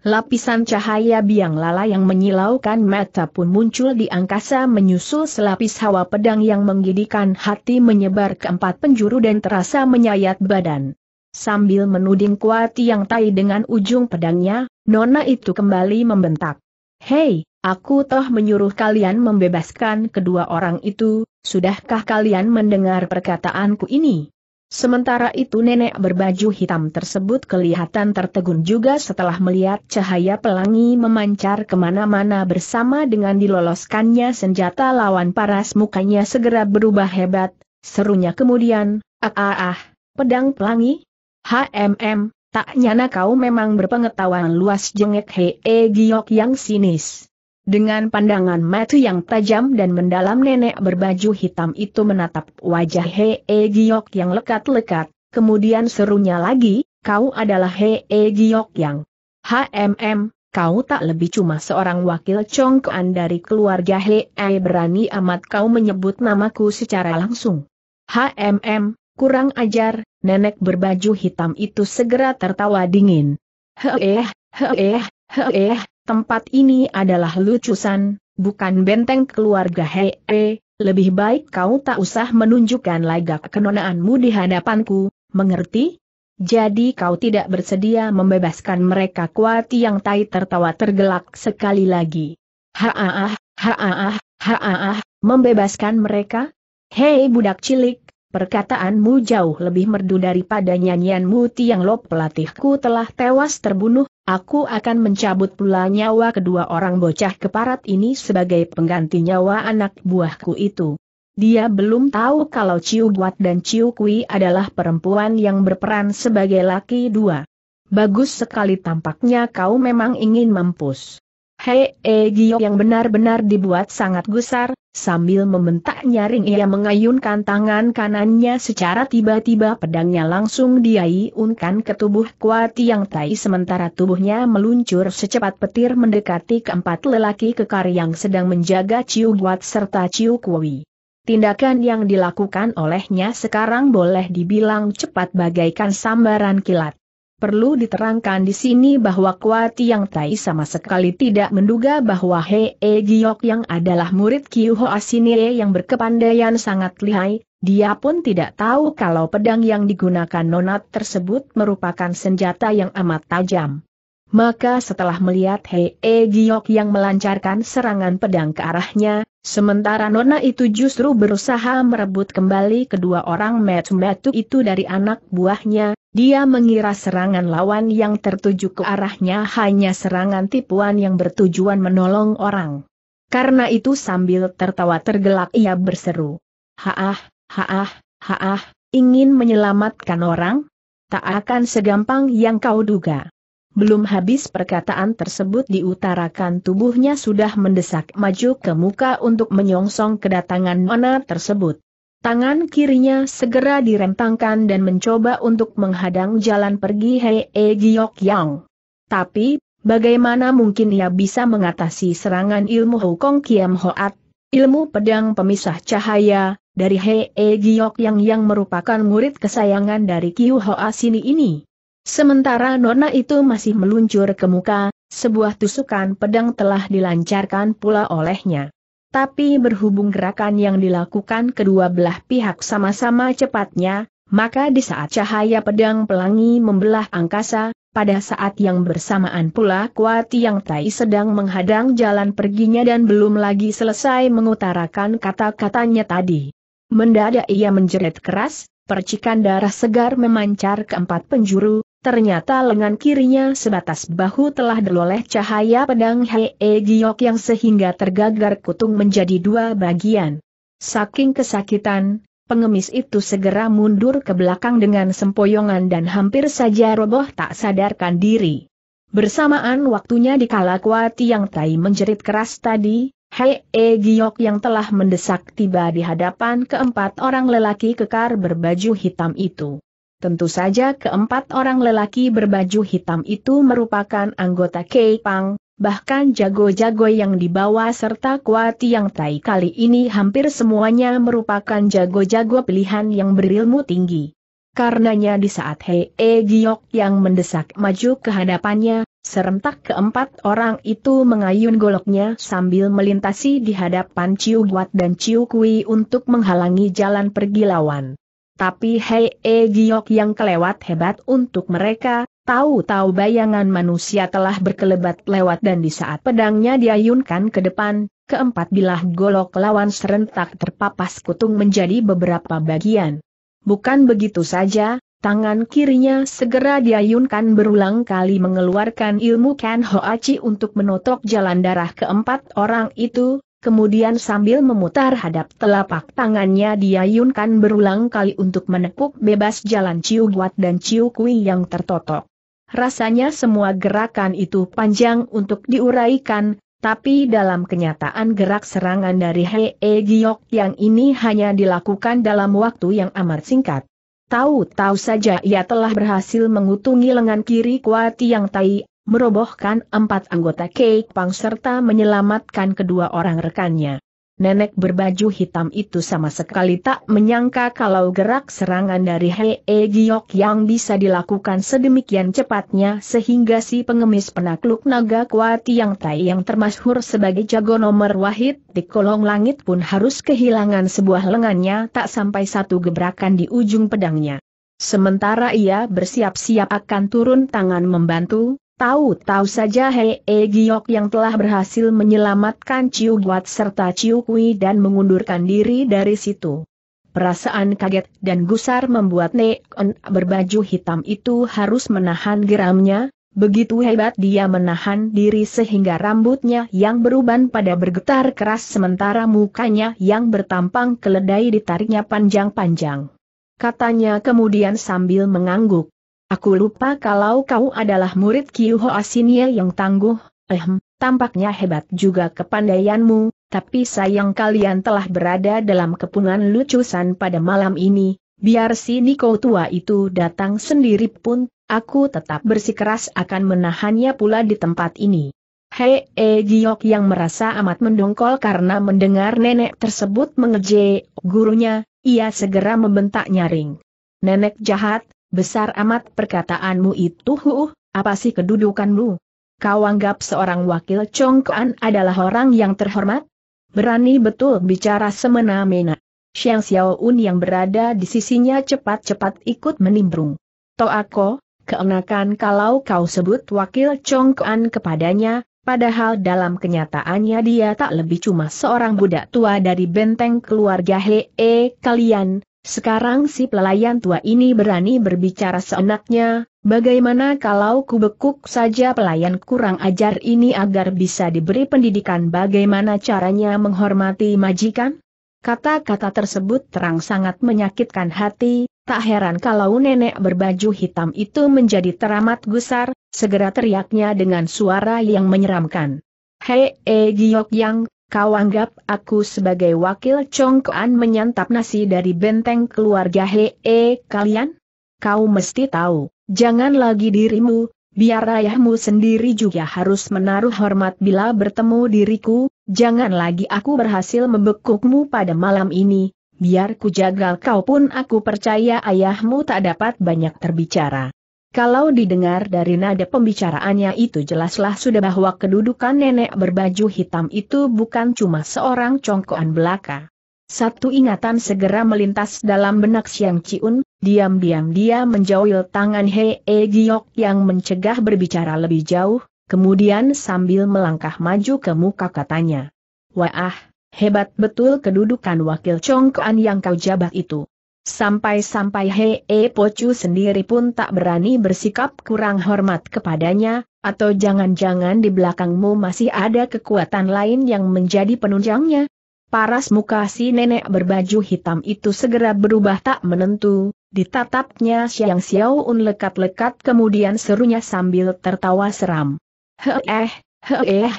Lapisan cahaya biang lala yang menyilaukan mata pun muncul di angkasa menyusul selapis hawa pedang yang menggidikan hati menyebar ke empat penjuru dan terasa menyayat badan. Sambil menuding kuat yang tai dengan ujung pedangnya, Nona itu kembali membentak. Hei, aku toh menyuruh kalian membebaskan kedua orang itu, sudahkah kalian mendengar perkataanku ini? Sementara itu nenek berbaju hitam tersebut kelihatan tertegun juga setelah melihat cahaya pelangi memancar kemana-mana bersama dengan diloloskannya senjata lawan paras mukanya segera berubah hebat, serunya kemudian, ah ah ah, pedang pelangi? HMM, tak nyana kau memang berpengetahuan luas jengek hee giok yang sinis. Dengan pandangan mata yang tajam dan mendalam nenek berbaju hitam itu menatap wajah Hee Giok yang lekat-lekat, kemudian serunya lagi, kau adalah Hee Giok yang HMM, kau tak lebih cuma seorang wakil congkoan dari keluarga Hee berani amat kau menyebut namaku secara langsung. HMM, kurang ajar, nenek berbaju hitam itu segera tertawa dingin. Hee, hee, hee, tempat ini adalah lucusan, bukan benteng keluarga Hei, -he, e. lebih baik kau tak usah menunjukkan lagak kenonaanmu di hadapanku, mengerti? Jadi kau tidak bersedia membebaskan mereka kuati yang tai tertawa tergelak sekali lagi. Haaah, haaah, haaah, membebaskan mereka? Hei budak cilik, perkataanmu jauh lebih merdu daripada nyanyianmu Tiang Lop pelatihku telah tewas terbunuh Aku akan mencabut pula nyawa kedua orang bocah keparat ini sebagai pengganti nyawa anak buahku itu. Dia belum tahu kalau Ciu Guat dan Ciu Kui adalah perempuan yang berperan sebagai laki dua. Bagus sekali tampaknya kau memang ingin mampus. Hei e yang benar-benar dibuat sangat gusar, sambil membentak nyaring ia mengayunkan tangan kanannya secara tiba-tiba pedangnya langsung diayunkan ke tubuh kuat yang tai sementara tubuhnya meluncur secepat petir mendekati keempat lelaki kekar yang sedang menjaga Ciu Guat serta Ciu Kui. Tindakan yang dilakukan olehnya sekarang boleh dibilang cepat bagaikan sambaran kilat. Perlu diterangkan di sini bahwa Kuat yang Tai sama sekali tidak menduga bahwa He e Giok yang adalah murid Kiu Hoa Sinie yang berkepandaian sangat lihai, dia pun tidak tahu kalau pedang yang digunakan nonat tersebut merupakan senjata yang amat tajam. Maka setelah melihat He e Giok yang melancarkan serangan pedang ke arahnya, sementara Nona itu justru berusaha merebut kembali kedua orang metu-metu itu dari anak buahnya, dia mengira serangan lawan yang tertuju ke arahnya hanya serangan tipuan yang bertujuan menolong orang. Karena itu sambil tertawa tergelak ia berseru. Haah, haah, haah, ingin menyelamatkan orang? Tak akan segampang yang kau duga. Belum habis perkataan tersebut diutarakan tubuhnya sudah mendesak maju ke muka untuk menyongsong kedatangan nona tersebut. Tangan kirinya segera direntangkan dan mencoba untuk menghadang jalan pergi Hei e Giok Yang. Tapi, bagaimana mungkin ia bisa mengatasi serangan ilmu Hukong Kiam Hoat, ilmu pedang pemisah cahaya, dari Hei e Giok Yang yang merupakan murid kesayangan dari Kiu Hoa Sini ini. Sementara nona itu masih meluncur ke muka, sebuah tusukan pedang telah dilancarkan pula olehnya. Tapi berhubung gerakan yang dilakukan kedua belah pihak sama-sama cepatnya, maka di saat cahaya pedang pelangi membelah angkasa, pada saat yang bersamaan pula Kuat Yang Tai sedang menghadang jalan perginya dan belum lagi selesai mengutarakan kata-katanya tadi. Mendadak ia menjerit keras, percikan darah segar memancar ke empat penjuru, Ternyata lengan kirinya sebatas bahu telah diloleh cahaya pedang Hee Giok yang sehingga tergagar kutung menjadi dua bagian. Saking kesakitan, pengemis itu segera mundur ke belakang dengan sempoyongan dan hampir saja roboh tak sadarkan diri. Bersamaan waktunya di Kalakwati yang tai menjerit keras tadi, Hei E Giok yang telah mendesak tiba di hadapan keempat orang lelaki kekar berbaju hitam itu. Tentu saja keempat orang lelaki berbaju hitam itu merupakan anggota Pang, bahkan jago-jago yang dibawa serta kuati yang tai kali ini hampir semuanya merupakan jago-jago pilihan yang berilmu tinggi. Karenanya di saat Hei e Giok yang mendesak maju ke hadapannya, serentak keempat orang itu mengayun goloknya sambil melintasi di hadapan Ciu Guat dan Ciu Kui untuk menghalangi jalan pergi lawan. Tapi Hei E Giok yang kelewat hebat untuk mereka, tahu-tahu bayangan manusia telah berkelebat lewat dan di saat pedangnya diayunkan ke depan, keempat bilah golok lawan serentak terpapas kutung menjadi beberapa bagian. Bukan begitu saja, tangan kirinya segera diayunkan berulang kali mengeluarkan ilmu Kan Hoachi untuk menotok jalan darah keempat orang itu, Kemudian sambil memutar hadap telapak tangannya diayunkan berulang kali untuk menekuk bebas jalan Ciu Guat dan Ciu Kui yang tertotok. Rasanya semua gerakan itu panjang untuk diuraikan, tapi dalam kenyataan gerak serangan dari Hei e Giok yang ini hanya dilakukan dalam waktu yang amat singkat. Tahu-tahu saja ia telah berhasil mengutungi lengan kiri Kuati Yang Tai merobohkan empat anggota Kek Pang serta menyelamatkan kedua orang rekannya. Nenek berbaju hitam itu sama sekali tak menyangka kalau gerak serangan dari Hei e Giok yang bisa dilakukan sedemikian cepatnya sehingga si pengemis penakluk naga kuat yang tai yang termasyhur sebagai jago nomor wahid di kolong langit pun harus kehilangan sebuah lengannya tak sampai satu gebrakan di ujung pedangnya. Sementara ia bersiap-siap akan turun tangan membantu, Tahu-tahu saja Hei e Giok yang telah berhasil menyelamatkan Ciu Guat serta Ciu Kui dan mengundurkan diri dari situ. Perasaan kaget dan gusar membuat on berbaju hitam itu harus menahan geramnya, begitu hebat dia menahan diri sehingga rambutnya yang beruban pada bergetar keras sementara mukanya yang bertampang keledai ditariknya panjang-panjang. Katanya kemudian sambil mengangguk. Aku lupa kalau kau adalah murid Kiu Hoa yang tangguh, eh, tampaknya hebat juga kepandaianmu, tapi sayang kalian telah berada dalam kepungan lucusan pada malam ini, biar si Niko tua itu datang sendiri pun, aku tetap bersikeras akan menahannya pula di tempat ini. Hei e Giok yang merasa amat mendongkol karena mendengar nenek tersebut mengeje gurunya, ia segera membentak nyaring. Nenek jahat, Besar amat perkataanmu itu huh, apa sih kedudukanmu? Kau anggap seorang wakil Congkuan adalah orang yang terhormat? Berani betul bicara semena-mena. Xiang Xiaoun yang berada di sisinya cepat-cepat ikut menimbrung. aku, keenakan kalau kau sebut wakil Congkuan kepadanya, padahal dalam kenyataannya dia tak lebih cuma seorang budak tua dari benteng keluarga Hee -he e kalian, sekarang si pelayan tua ini berani berbicara seenaknya, bagaimana kalau kubekuk saja pelayan kurang ajar ini agar bisa diberi pendidikan bagaimana caranya menghormati majikan? Kata-kata tersebut terang sangat menyakitkan hati, tak heran kalau nenek berbaju hitam itu menjadi teramat gusar, segera teriaknya dengan suara yang menyeramkan. Hei, e Giok Yang, kau anggap aku sebagai wakil congkoan menyantap nasi dari benteng keluarga Hee -e eh, kalian? Kau mesti tahu, jangan lagi dirimu, biar ayahmu sendiri juga harus menaruh hormat bila bertemu diriku, jangan lagi aku berhasil membekukmu pada malam ini, biar ku jagal kau pun aku percaya ayahmu tak dapat banyak terbicara. Kalau didengar dari nada pembicaraannya itu jelaslah sudah bahwa kedudukan nenek berbaju hitam itu bukan cuma seorang congkoan belaka. Satu ingatan segera melintas dalam benak Siang Ciun, diam-diam dia menjauhil tangan He E Giok yang mencegah berbicara lebih jauh, kemudian sambil melangkah maju ke muka katanya. Wah, hebat betul kedudukan wakil congkoan yang kau jabat itu. Sampai-sampai E Pocu sendiri pun tak berani bersikap kurang hormat kepadanya, atau jangan-jangan di belakangmu masih ada kekuatan lain yang menjadi penunjangnya? Paras muka si nenek berbaju hitam itu segera berubah tak menentu, ditatapnya Siang Xiao Un lekat-lekat kemudian serunya sambil tertawa seram. he eh, he eh,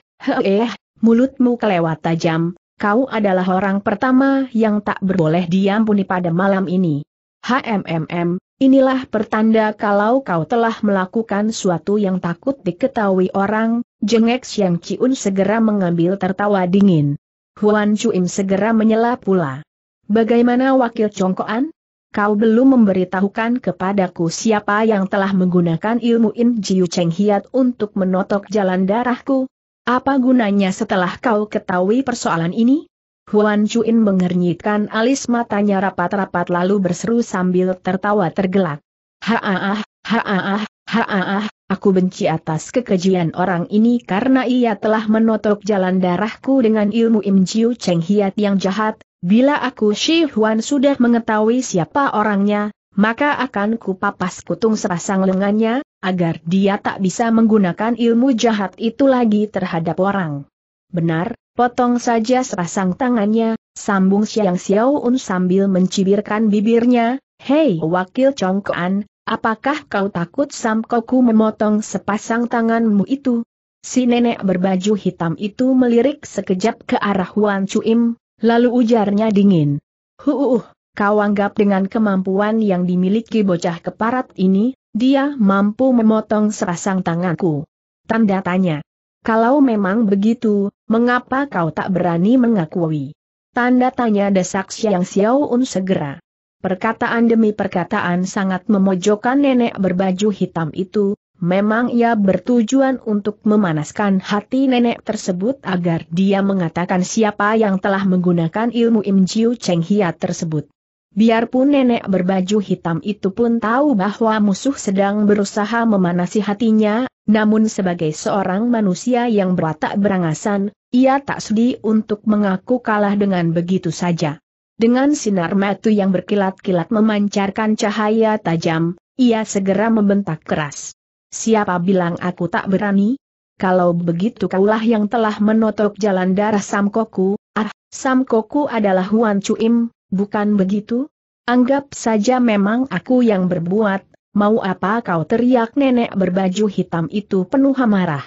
eh mulutmu kelewat tajam, Kau adalah orang pertama yang tak berboleh diampuni pada malam ini. HMMM, inilah pertanda kalau kau telah melakukan suatu yang takut diketahui orang, jengek Xiang Ciun segera mengambil tertawa dingin. Huan Chuim segera menyela pula. Bagaimana wakil congkoan? Kau belum memberitahukan kepadaku siapa yang telah menggunakan ilmu In Jiu Cheng Hiat untuk menotok jalan darahku, apa gunanya setelah kau ketahui persoalan ini? Huan Chuin mengernyitkan alis matanya rapat-rapat lalu berseru sambil tertawa tergelak. Haaah, haaah, haaah, aku benci atas kekejian orang ini karena ia telah menotok jalan darahku dengan ilmu Im Jiu Cheng Hiat yang jahat, bila aku Shi Huan sudah mengetahui siapa orangnya, maka akan kupapas kutung serasang lengannya, agar dia tak bisa menggunakan ilmu jahat itu lagi terhadap orang. Benar, potong saja sepasang tangannya, sambung Xiao un sambil mencibirkan bibirnya, Hei wakil congkoan, apakah kau takut samkoku memotong sepasang tanganmu itu? Si nenek berbaju hitam itu melirik sekejap ke arah Huan Chuim, lalu ujarnya dingin. Huuuh, kau anggap dengan kemampuan yang dimiliki bocah keparat ini, dia mampu memotong serasang tanganku. Tanda tanya. Kalau memang begitu, mengapa kau tak berani mengakui? Tanda tanya desak Xiang Xiaoun segera. Perkataan demi perkataan sangat memojokkan nenek berbaju hitam itu, memang ia bertujuan untuk memanaskan hati nenek tersebut agar dia mengatakan siapa yang telah menggunakan ilmu Im Jiu Cheng Hia tersebut. Biarpun nenek berbaju hitam itu pun tahu bahwa musuh sedang berusaha memanasi hatinya, namun sebagai seorang manusia yang berwatak berangasan, ia tak sedih untuk mengaku kalah dengan begitu saja. Dengan sinar mata yang berkilat-kilat memancarkan cahaya tajam, ia segera membentak keras. Siapa bilang aku tak berani? Kalau begitu kaulah yang telah menotok jalan darah Samkoku, ah, Samkoku adalah Huan Chuim, bukan begitu? Anggap saja memang aku yang berbuat, mau apa kau teriak nenek berbaju hitam itu penuh amarah.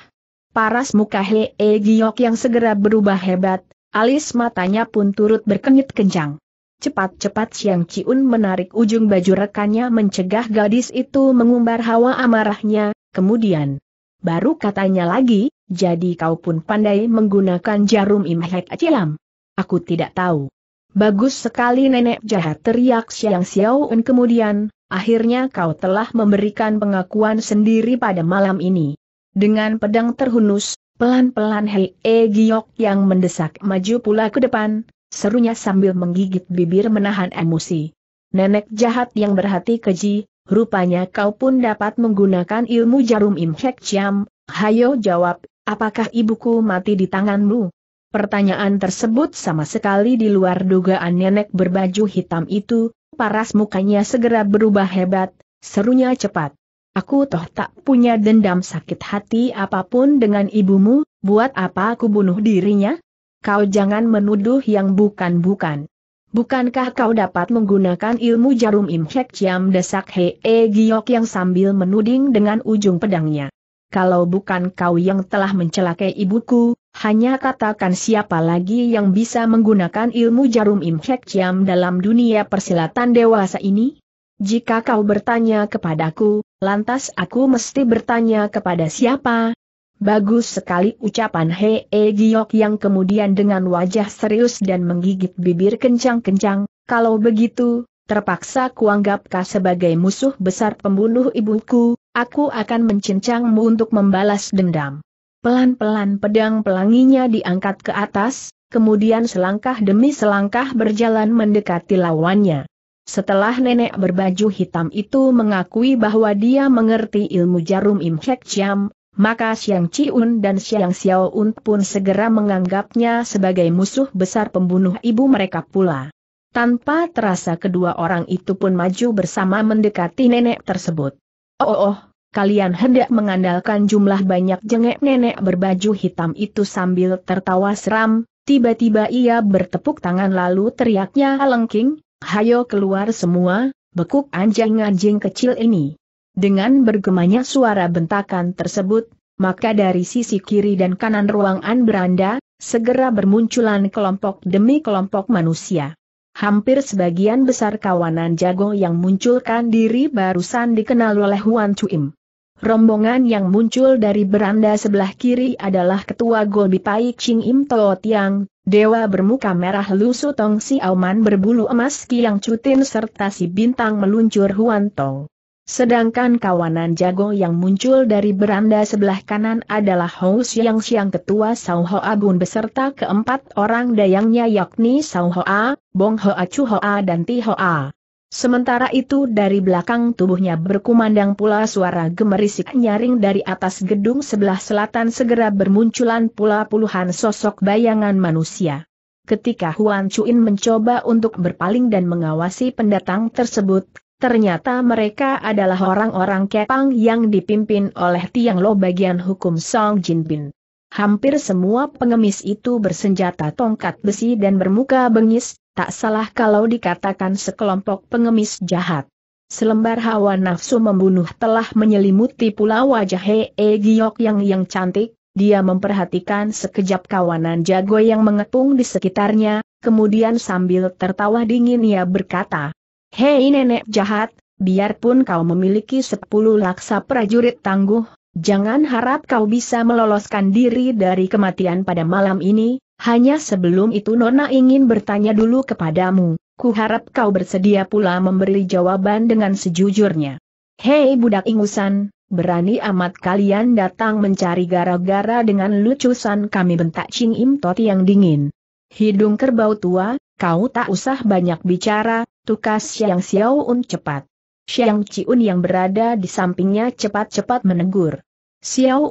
Paras muka Hee Giok yang segera berubah hebat, alis matanya pun turut berkenyit kencang. Cepat-cepat Siang Ciun menarik ujung baju rekannya mencegah gadis itu mengumbar hawa amarahnya, kemudian. Baru katanya lagi, jadi kau pun pandai menggunakan jarum imhek acilam. Aku tidak tahu. Bagus sekali nenek jahat teriak Xiang Xiaoun kemudian, akhirnya kau telah memberikan pengakuan sendiri pada malam ini. Dengan pedang terhunus, pelan-pelan Hei E Giok yang mendesak maju pula ke depan, serunya sambil menggigit bibir menahan emosi. Nenek jahat yang berhati keji, rupanya kau pun dapat menggunakan ilmu jarum imhek Chiam, hayo jawab, apakah ibuku mati di tanganmu? Pertanyaan tersebut sama sekali di luar dugaan nenek berbaju hitam itu, paras mukanya segera berubah hebat, serunya cepat. Aku toh tak punya dendam sakit hati apapun dengan ibumu, buat apa aku bunuh dirinya? Kau jangan menuduh yang bukan-bukan. Bukankah kau dapat menggunakan ilmu jarum imhek jam desak hee giok yang sambil menuding dengan ujung pedangnya? Kalau bukan kau yang telah mencelakai ibuku, hanya katakan siapa lagi yang bisa menggunakan ilmu jarum imhek ciam dalam dunia persilatan dewasa ini? Jika kau bertanya kepadaku, lantas aku mesti bertanya kepada siapa? Bagus sekali ucapan Hei -e Giok yang kemudian dengan wajah serius dan menggigit bibir kencang-kencang, kalau begitu, terpaksa kuanggap kau sebagai musuh besar pembunuh ibuku, aku akan mencincangmu untuk membalas dendam. Pelan-pelan pedang pelanginya diangkat ke atas, kemudian selangkah demi selangkah berjalan mendekati lawannya. Setelah nenek berbaju hitam itu mengakui bahwa dia mengerti ilmu jarum Imhek Chiam, maka Siang Ciun dan Xiao Xiaoun pun segera menganggapnya sebagai musuh besar pembunuh ibu mereka pula. Tanpa terasa kedua orang itu pun maju bersama mendekati nenek tersebut. Oh, oh, oh kalian hendak mengandalkan jumlah banyak jengek nenek berbaju hitam itu sambil tertawa seram, tiba-tiba ia bertepuk tangan lalu teriaknya lengking, hayo keluar semua, bekuk anjing-anjing kecil ini. Dengan bergemanya suara bentakan tersebut, maka dari sisi kiri dan kanan ruangan beranda, segera bermunculan kelompok demi kelompok manusia. Hampir sebagian besar kawanan jago yang munculkan diri barusan dikenal oleh huan Chuim. Rombongan yang muncul dari beranda sebelah kiri adalah Ketua Gobi Pai Ching Im Toh Tiang, Dewa bermuka merah Lusu Tong Si Auman berbulu emas Kiang Cutin serta si bintang meluncur Huan Tong. Sedangkan kawanan jago yang muncul dari beranda sebelah kanan adalah Hou Xiang Xiang Ketua Sao Ho Bun beserta keempat orang dayangnya yakni Sao Ho A, Bong Ho A, Chu Ho A dan Ti Ho A. Sementara itu dari belakang tubuhnya berkumandang pula suara gemerisik nyaring dari atas gedung sebelah selatan segera bermunculan pula puluhan sosok bayangan manusia. Ketika Huan Chuin mencoba untuk berpaling dan mengawasi pendatang tersebut, ternyata mereka adalah orang-orang Kepang yang dipimpin oleh Tiang Lo bagian hukum Song Jinbin. Hampir semua pengemis itu bersenjata tongkat besi dan bermuka bengis, Tak salah kalau dikatakan sekelompok pengemis jahat. Selembar hawa nafsu membunuh telah menyelimuti pula wajah Hee Giok yang yang cantik, dia memperhatikan sekejap kawanan jago yang mengepung di sekitarnya, kemudian sambil tertawa dingin ia berkata, Hei nenek jahat, biarpun kau memiliki sepuluh laksa prajurit tangguh, jangan harap kau bisa meloloskan diri dari kematian pada malam ini, hanya sebelum itu Nona ingin bertanya dulu kepadamu, ku kau bersedia pula memberi jawaban dengan sejujurnya. Hei budak ingusan, berani amat kalian datang mencari gara-gara dengan lucusan kami bentak Ching Im Toti yang dingin. Hidung kerbau tua, kau tak usah banyak bicara, tukas Siang Xiao Un cepat. Siang Ciun yang berada di sampingnya cepat-cepat menegur.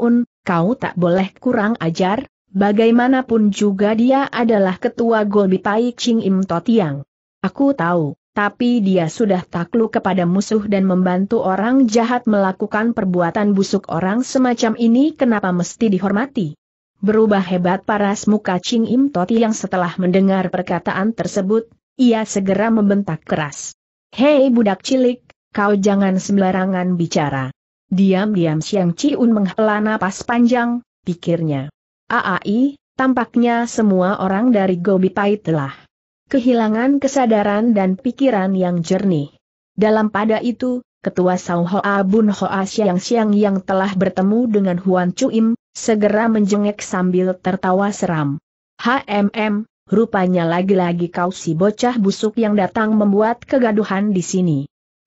Un, kau tak boleh kurang ajar, Bagaimanapun juga dia adalah ketua Golbi Pai Ching Im Totiang. Aku tahu, tapi dia sudah takluk kepada musuh dan membantu orang jahat melakukan perbuatan busuk orang semacam ini kenapa mesti dihormati. Berubah hebat paras muka Ching Im Totiang setelah mendengar perkataan tersebut, ia segera membentak keras. Hei budak cilik, kau jangan sembarangan bicara. Diam-diam Siang Ciun menghela napas panjang, pikirnya. Aai, tampaknya semua orang dari Gobi Pait telah kehilangan kesadaran dan pikiran yang jernih. Dalam pada itu, ketua Sao Hoa Bun Hoa Siang Siang yang telah bertemu dengan Huan Im, segera menjengek sambil tertawa seram. HMM, rupanya lagi-lagi kau si bocah busuk yang datang membuat kegaduhan di sini.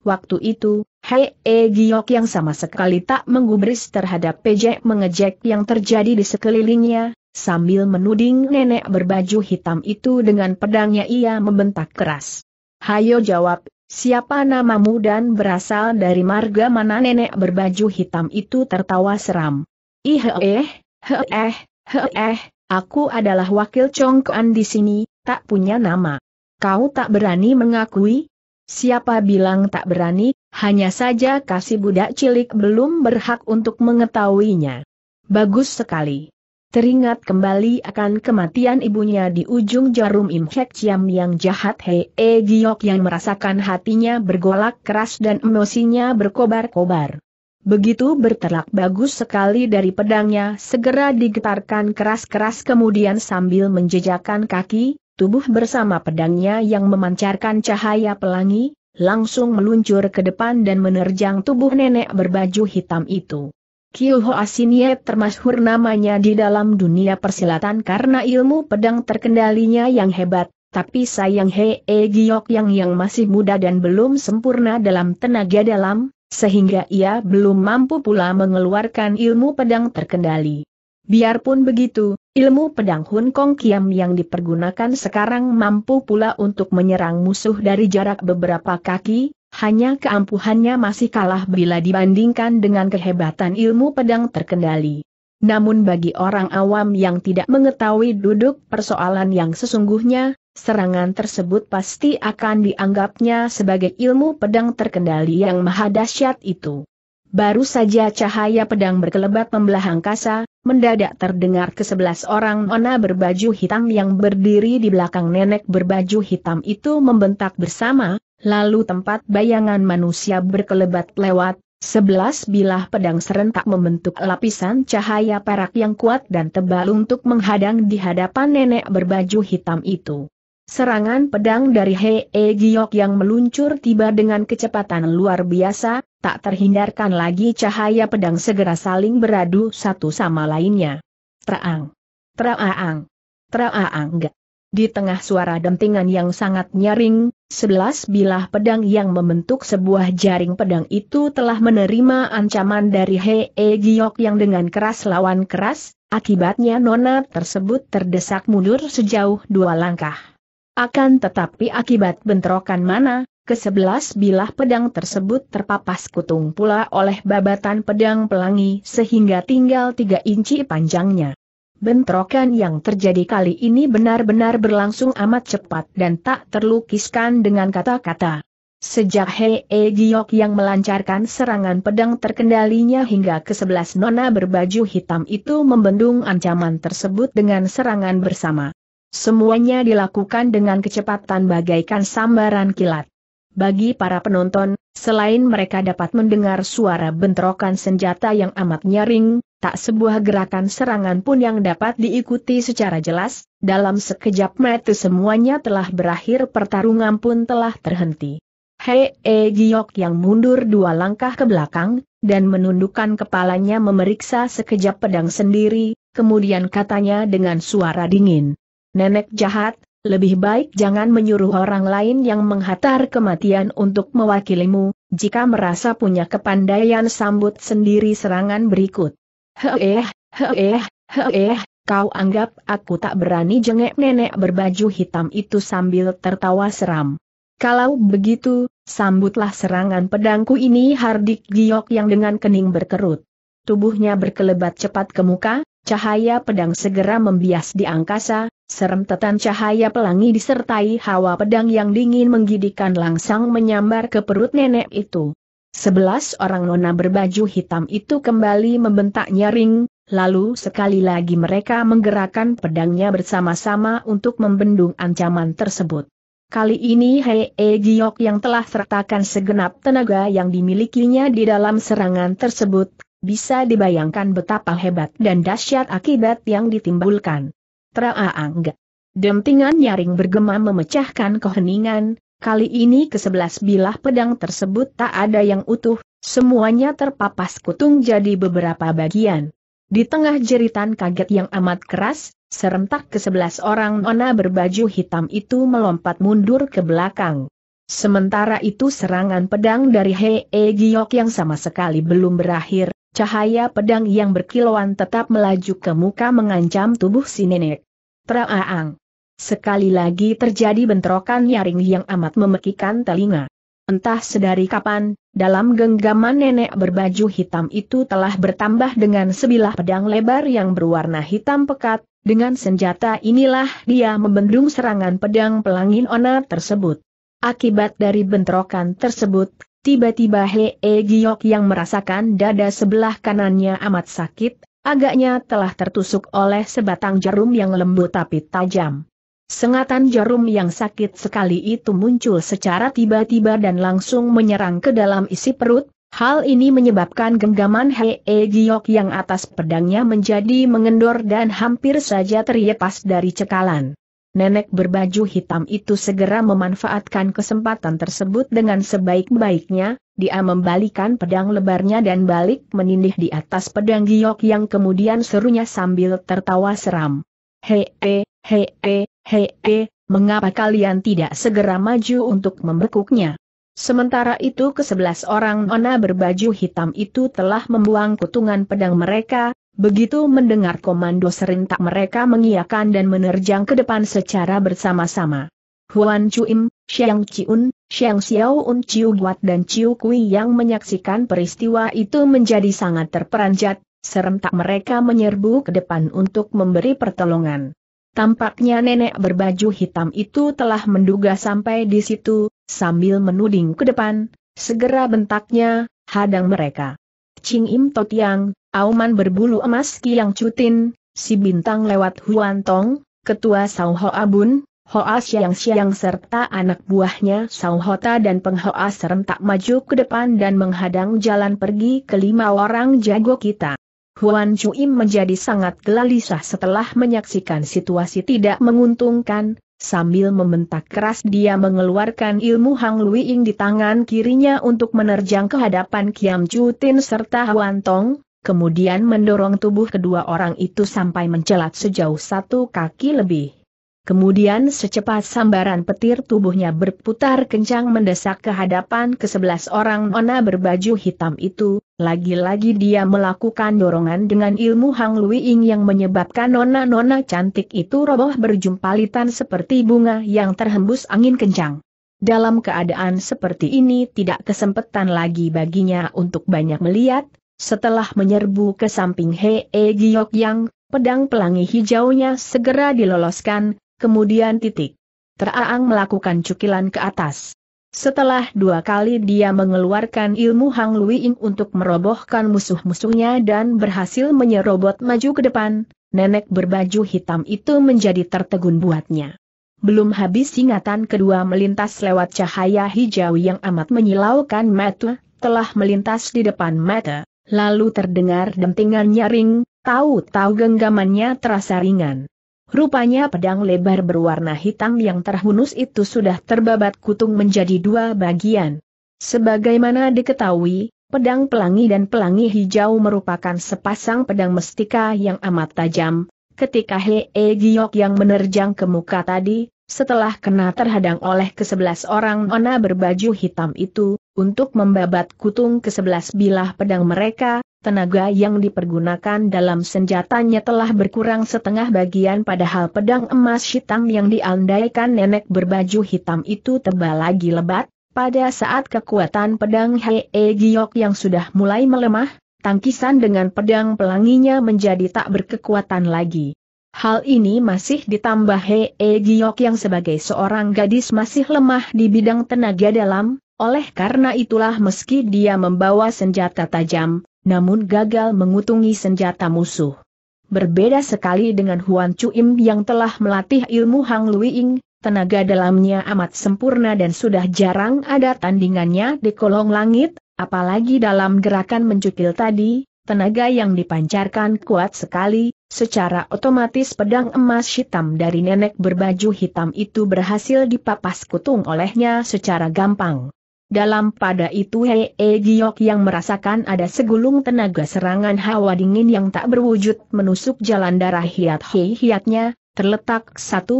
Waktu itu, Hei e Giok yang sama sekali tak menggubris terhadap pejek mengejek yang terjadi di sekelilingnya, sambil menuding nenek berbaju hitam itu dengan pedangnya ia membentak keras. Hayo jawab, siapa namamu dan berasal dari marga mana nenek berbaju hitam itu tertawa seram. Ih eh, he eh eh, eh, eh, aku adalah wakil congkoan di sini, tak punya nama. Kau tak berani mengakui, Siapa bilang tak berani, hanya saja kasih budak cilik belum berhak untuk mengetahuinya. Bagus sekali. Teringat kembali akan kematian ibunya di ujung jarum Imhek ciam yang jahat Hei E Giok yang merasakan hatinya bergolak keras dan emosinya berkobar-kobar. Begitu berterak bagus sekali dari pedangnya segera digetarkan keras-keras kemudian sambil menjejakan kaki, tubuh bersama pedangnya yang memancarkan cahaya pelangi, langsung meluncur ke depan dan menerjang tubuh nenek berbaju hitam itu. Kyoho Asinye termasyhur namanya di dalam dunia persilatan karena ilmu pedang terkendalinya yang hebat, tapi sayang Hee Giok yang yang masih muda dan belum sempurna dalam tenaga dalam, sehingga ia belum mampu pula mengeluarkan ilmu pedang terkendali. Biarpun begitu, Ilmu pedang Hun Kong Kiam yang dipergunakan sekarang mampu pula untuk menyerang musuh dari jarak beberapa kaki, hanya keampuhannya masih kalah bila dibandingkan dengan kehebatan ilmu pedang terkendali. Namun bagi orang awam yang tidak mengetahui duduk persoalan yang sesungguhnya, serangan tersebut pasti akan dianggapnya sebagai ilmu pedang terkendali yang maha dahsyat itu. Baru saja cahaya pedang berkelebat membelah angkasa, mendadak terdengar ke sebelas orang nona berbaju hitam yang berdiri di belakang nenek berbaju hitam itu membentak bersama, lalu tempat bayangan manusia berkelebat lewat, sebelas bilah pedang serentak membentuk lapisan cahaya perak yang kuat dan tebal untuk menghadang di hadapan nenek berbaju hitam itu. Serangan pedang dari Hei -E Giok yang meluncur tiba dengan kecepatan luar biasa, tak terhindarkan lagi cahaya pedang segera saling beradu satu sama lainnya. Traang! Traang! Traang! Di tengah suara dentingan yang sangat nyaring, sebelas bilah pedang yang membentuk sebuah jaring pedang itu telah menerima ancaman dari Hei -E Giok yang dengan keras lawan keras, akibatnya nona tersebut terdesak mundur sejauh dua langkah. Akan tetapi akibat bentrokan mana, kesebelas bilah pedang tersebut terpapas kutung pula oleh babatan pedang pelangi sehingga tinggal tiga inci panjangnya. Bentrokan yang terjadi kali ini benar-benar berlangsung amat cepat dan tak terlukiskan dengan kata-kata. Sejak Hei e Giok yang melancarkan serangan pedang terkendalinya hingga ke sebelas nona berbaju hitam itu membendung ancaman tersebut dengan serangan bersama. Semuanya dilakukan dengan kecepatan bagaikan sambaran kilat. Bagi para penonton, selain mereka dapat mendengar suara bentrokan senjata yang amat nyaring, tak sebuah gerakan serangan pun yang dapat diikuti secara jelas, dalam sekejap mata semuanya telah berakhir pertarungan pun telah terhenti. Hei -e Giok yang mundur dua langkah ke belakang, dan menundukkan kepalanya memeriksa sekejap pedang sendiri, kemudian katanya dengan suara dingin, Nenek jahat, lebih baik jangan menyuruh orang lain yang menghantar kematian untuk mewakilimu, jika merasa punya kepandaian sambut sendiri serangan berikut. Heeh, heeh, heeh, kau anggap aku tak berani jengek nenek berbaju hitam itu sambil tertawa seram. Kalau begitu, sambutlah serangan pedangku ini Hardik Giok yang dengan kening berkerut. Tubuhnya berkelebat cepat ke muka, Cahaya pedang segera membias di angkasa, serem serentetan cahaya pelangi disertai hawa pedang yang dingin menggidikan langsang menyambar ke perut nenek itu. Sebelas orang nona berbaju hitam itu kembali membentak nyaring, lalu sekali lagi mereka menggerakkan pedangnya bersama-sama untuk membendung ancaman tersebut. Kali ini Hei e Giok yang telah sertakan segenap tenaga yang dimilikinya di dalam serangan tersebut, bisa dibayangkan betapa hebat dan dahsyat akibat yang ditimbulkan. Teraang. Dentingan nyaring bergema memecahkan keheningan, kali ini ke sebelas bilah pedang tersebut tak ada yang utuh, semuanya terpapas kutung jadi beberapa bagian. Di tengah jeritan kaget yang amat keras, serentak ke sebelas orang nona berbaju hitam itu melompat mundur ke belakang. Sementara itu serangan pedang dari Hei e Giok yang sama sekali belum berakhir, cahaya pedang yang berkilauan tetap melaju ke muka mengancam tubuh si nenek. Traaang. Sekali lagi terjadi bentrokan nyaring yang amat memekikan telinga. Entah sedari kapan, dalam genggaman nenek berbaju hitam itu telah bertambah dengan sebilah pedang lebar yang berwarna hitam pekat, dengan senjata inilah dia membendung serangan pedang pelangin ona tersebut. Akibat dari bentrokan tersebut, Tiba-tiba Hei e Giok yang merasakan dada sebelah kanannya amat sakit, agaknya telah tertusuk oleh sebatang jarum yang lembut tapi tajam. Sengatan jarum yang sakit sekali itu muncul secara tiba-tiba dan langsung menyerang ke dalam isi perut, hal ini menyebabkan genggaman Hei e Giok yang atas pedangnya menjadi mengendor dan hampir saja terlepas dari cekalan nenek berbaju hitam itu segera memanfaatkan kesempatan tersebut dengan sebaik-baiknya, dia membalikan pedang lebarnya dan balik menindih di atas pedang giok yang kemudian serunya sambil tertawa seram. Hee, hee, hee, mengapa kalian tidak segera maju untuk membekuknya? Sementara itu kesebelas orang nona berbaju hitam itu telah membuang kutungan pedang mereka, Begitu mendengar komando serentak mereka mengiakan dan menerjang ke depan secara bersama-sama. Huan Chuim, Xiang Chiun, Xiang Xiaoun Chiu Guat dan Chiu Kui yang menyaksikan peristiwa itu menjadi sangat terperanjat, serentak mereka menyerbu ke depan untuk memberi pertolongan. Tampaknya nenek berbaju hitam itu telah menduga sampai di situ, sambil menuding ke depan, segera bentaknya, hadang mereka. Ching Im Totiang, Yang, Auman berbulu emas Kiang Cutin, si bintang lewat Huan Tong, ketua Sao Ho Abun, Hoa Siang Siang serta anak buahnya Sao Hota dan Penghoa serentak maju ke depan dan menghadang jalan pergi kelima orang jago kita. Huan Im menjadi sangat gelisah setelah menyaksikan situasi tidak menguntungkan, Sambil membentak keras dia mengeluarkan ilmu Hang Luiing di tangan kirinya untuk menerjang ke hadapan Kiam Chutin serta Huan Tong, kemudian mendorong tubuh kedua orang itu sampai mencelat sejauh satu kaki lebih. Kemudian secepat sambaran petir tubuhnya berputar kencang mendesak ke hadapan ke sebelas orang nona berbaju hitam itu, lagi-lagi dia melakukan dorongan dengan ilmu Hang Luiing yang menyebabkan nona-nona cantik itu roboh berjumpalitan seperti bunga yang terhembus angin kencang. Dalam keadaan seperti ini tidak kesempatan lagi baginya untuk banyak melihat, setelah menyerbu ke samping Hee Giok Yang, pedang pelangi hijaunya segera diloloskan, Kemudian titik. Teraang melakukan cukilan ke atas. Setelah dua kali dia mengeluarkan ilmu Hang Lui untuk merobohkan musuh-musuhnya dan berhasil menyerobot maju ke depan, nenek berbaju hitam itu menjadi tertegun buatnya. Belum habis ingatan kedua melintas lewat cahaya hijau yang amat menyilaukan mata, telah melintas di depan mata, lalu terdengar dentingan nyaring, tahu-tahu genggamannya terasa ringan. Rupanya pedang lebar berwarna hitam yang terhunus itu sudah terbabat kutung menjadi dua bagian. Sebagaimana diketahui, pedang pelangi dan pelangi hijau merupakan sepasang pedang mestika yang amat tajam. Ketika Hei e Giok yang menerjang ke muka tadi, setelah kena terhadang oleh kesebelas orang nona berbaju hitam itu, untuk membabat kutung ke sebelas bilah pedang mereka, tenaga yang dipergunakan dalam senjatanya telah berkurang setengah bagian padahal pedang emas hitam yang diandaikan nenek berbaju hitam itu tebal lagi lebat, pada saat kekuatan pedang Hei e Giok yang sudah mulai melemah, tangkisan dengan pedang pelanginya menjadi tak berkekuatan lagi. Hal ini masih ditambah Hei e Giok yang sebagai seorang gadis masih lemah di bidang tenaga dalam, oleh karena itulah meski dia membawa senjata tajam, namun gagal mengutungi senjata musuh. Berbeda sekali dengan Huan Chu Im yang telah melatih ilmu Hang Luiing, tenaga dalamnya amat sempurna dan sudah jarang ada tandingannya di kolong langit, apalagi dalam gerakan mencukil tadi, tenaga yang dipancarkan kuat sekali, secara otomatis pedang emas hitam dari nenek berbaju hitam itu berhasil dipapas kutung olehnya secara gampang. Dalam pada itu Hei -he e Giok yang merasakan ada segulung tenaga serangan hawa dingin yang tak berwujud menusuk jalan darah hiat Hei hiatnya, terletak 1,3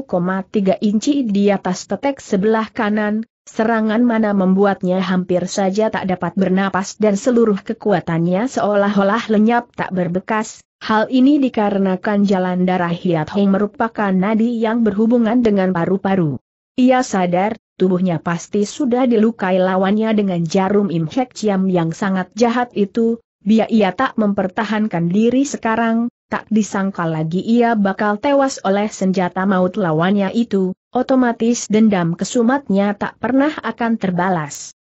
inci di atas tetek sebelah kanan, serangan mana membuatnya hampir saja tak dapat bernapas dan seluruh kekuatannya seolah-olah lenyap tak berbekas. Hal ini dikarenakan jalan darah hiat Hei merupakan nadi yang berhubungan dengan paru-paru. Ia sadar tubuhnya pasti sudah dilukai lawannya dengan jarum Im Hek yang sangat jahat itu, Biar ia tak mempertahankan diri sekarang, tak disangka lagi ia bakal tewas oleh senjata maut lawannya itu, otomatis dendam kesumatnya tak pernah akan terbalas.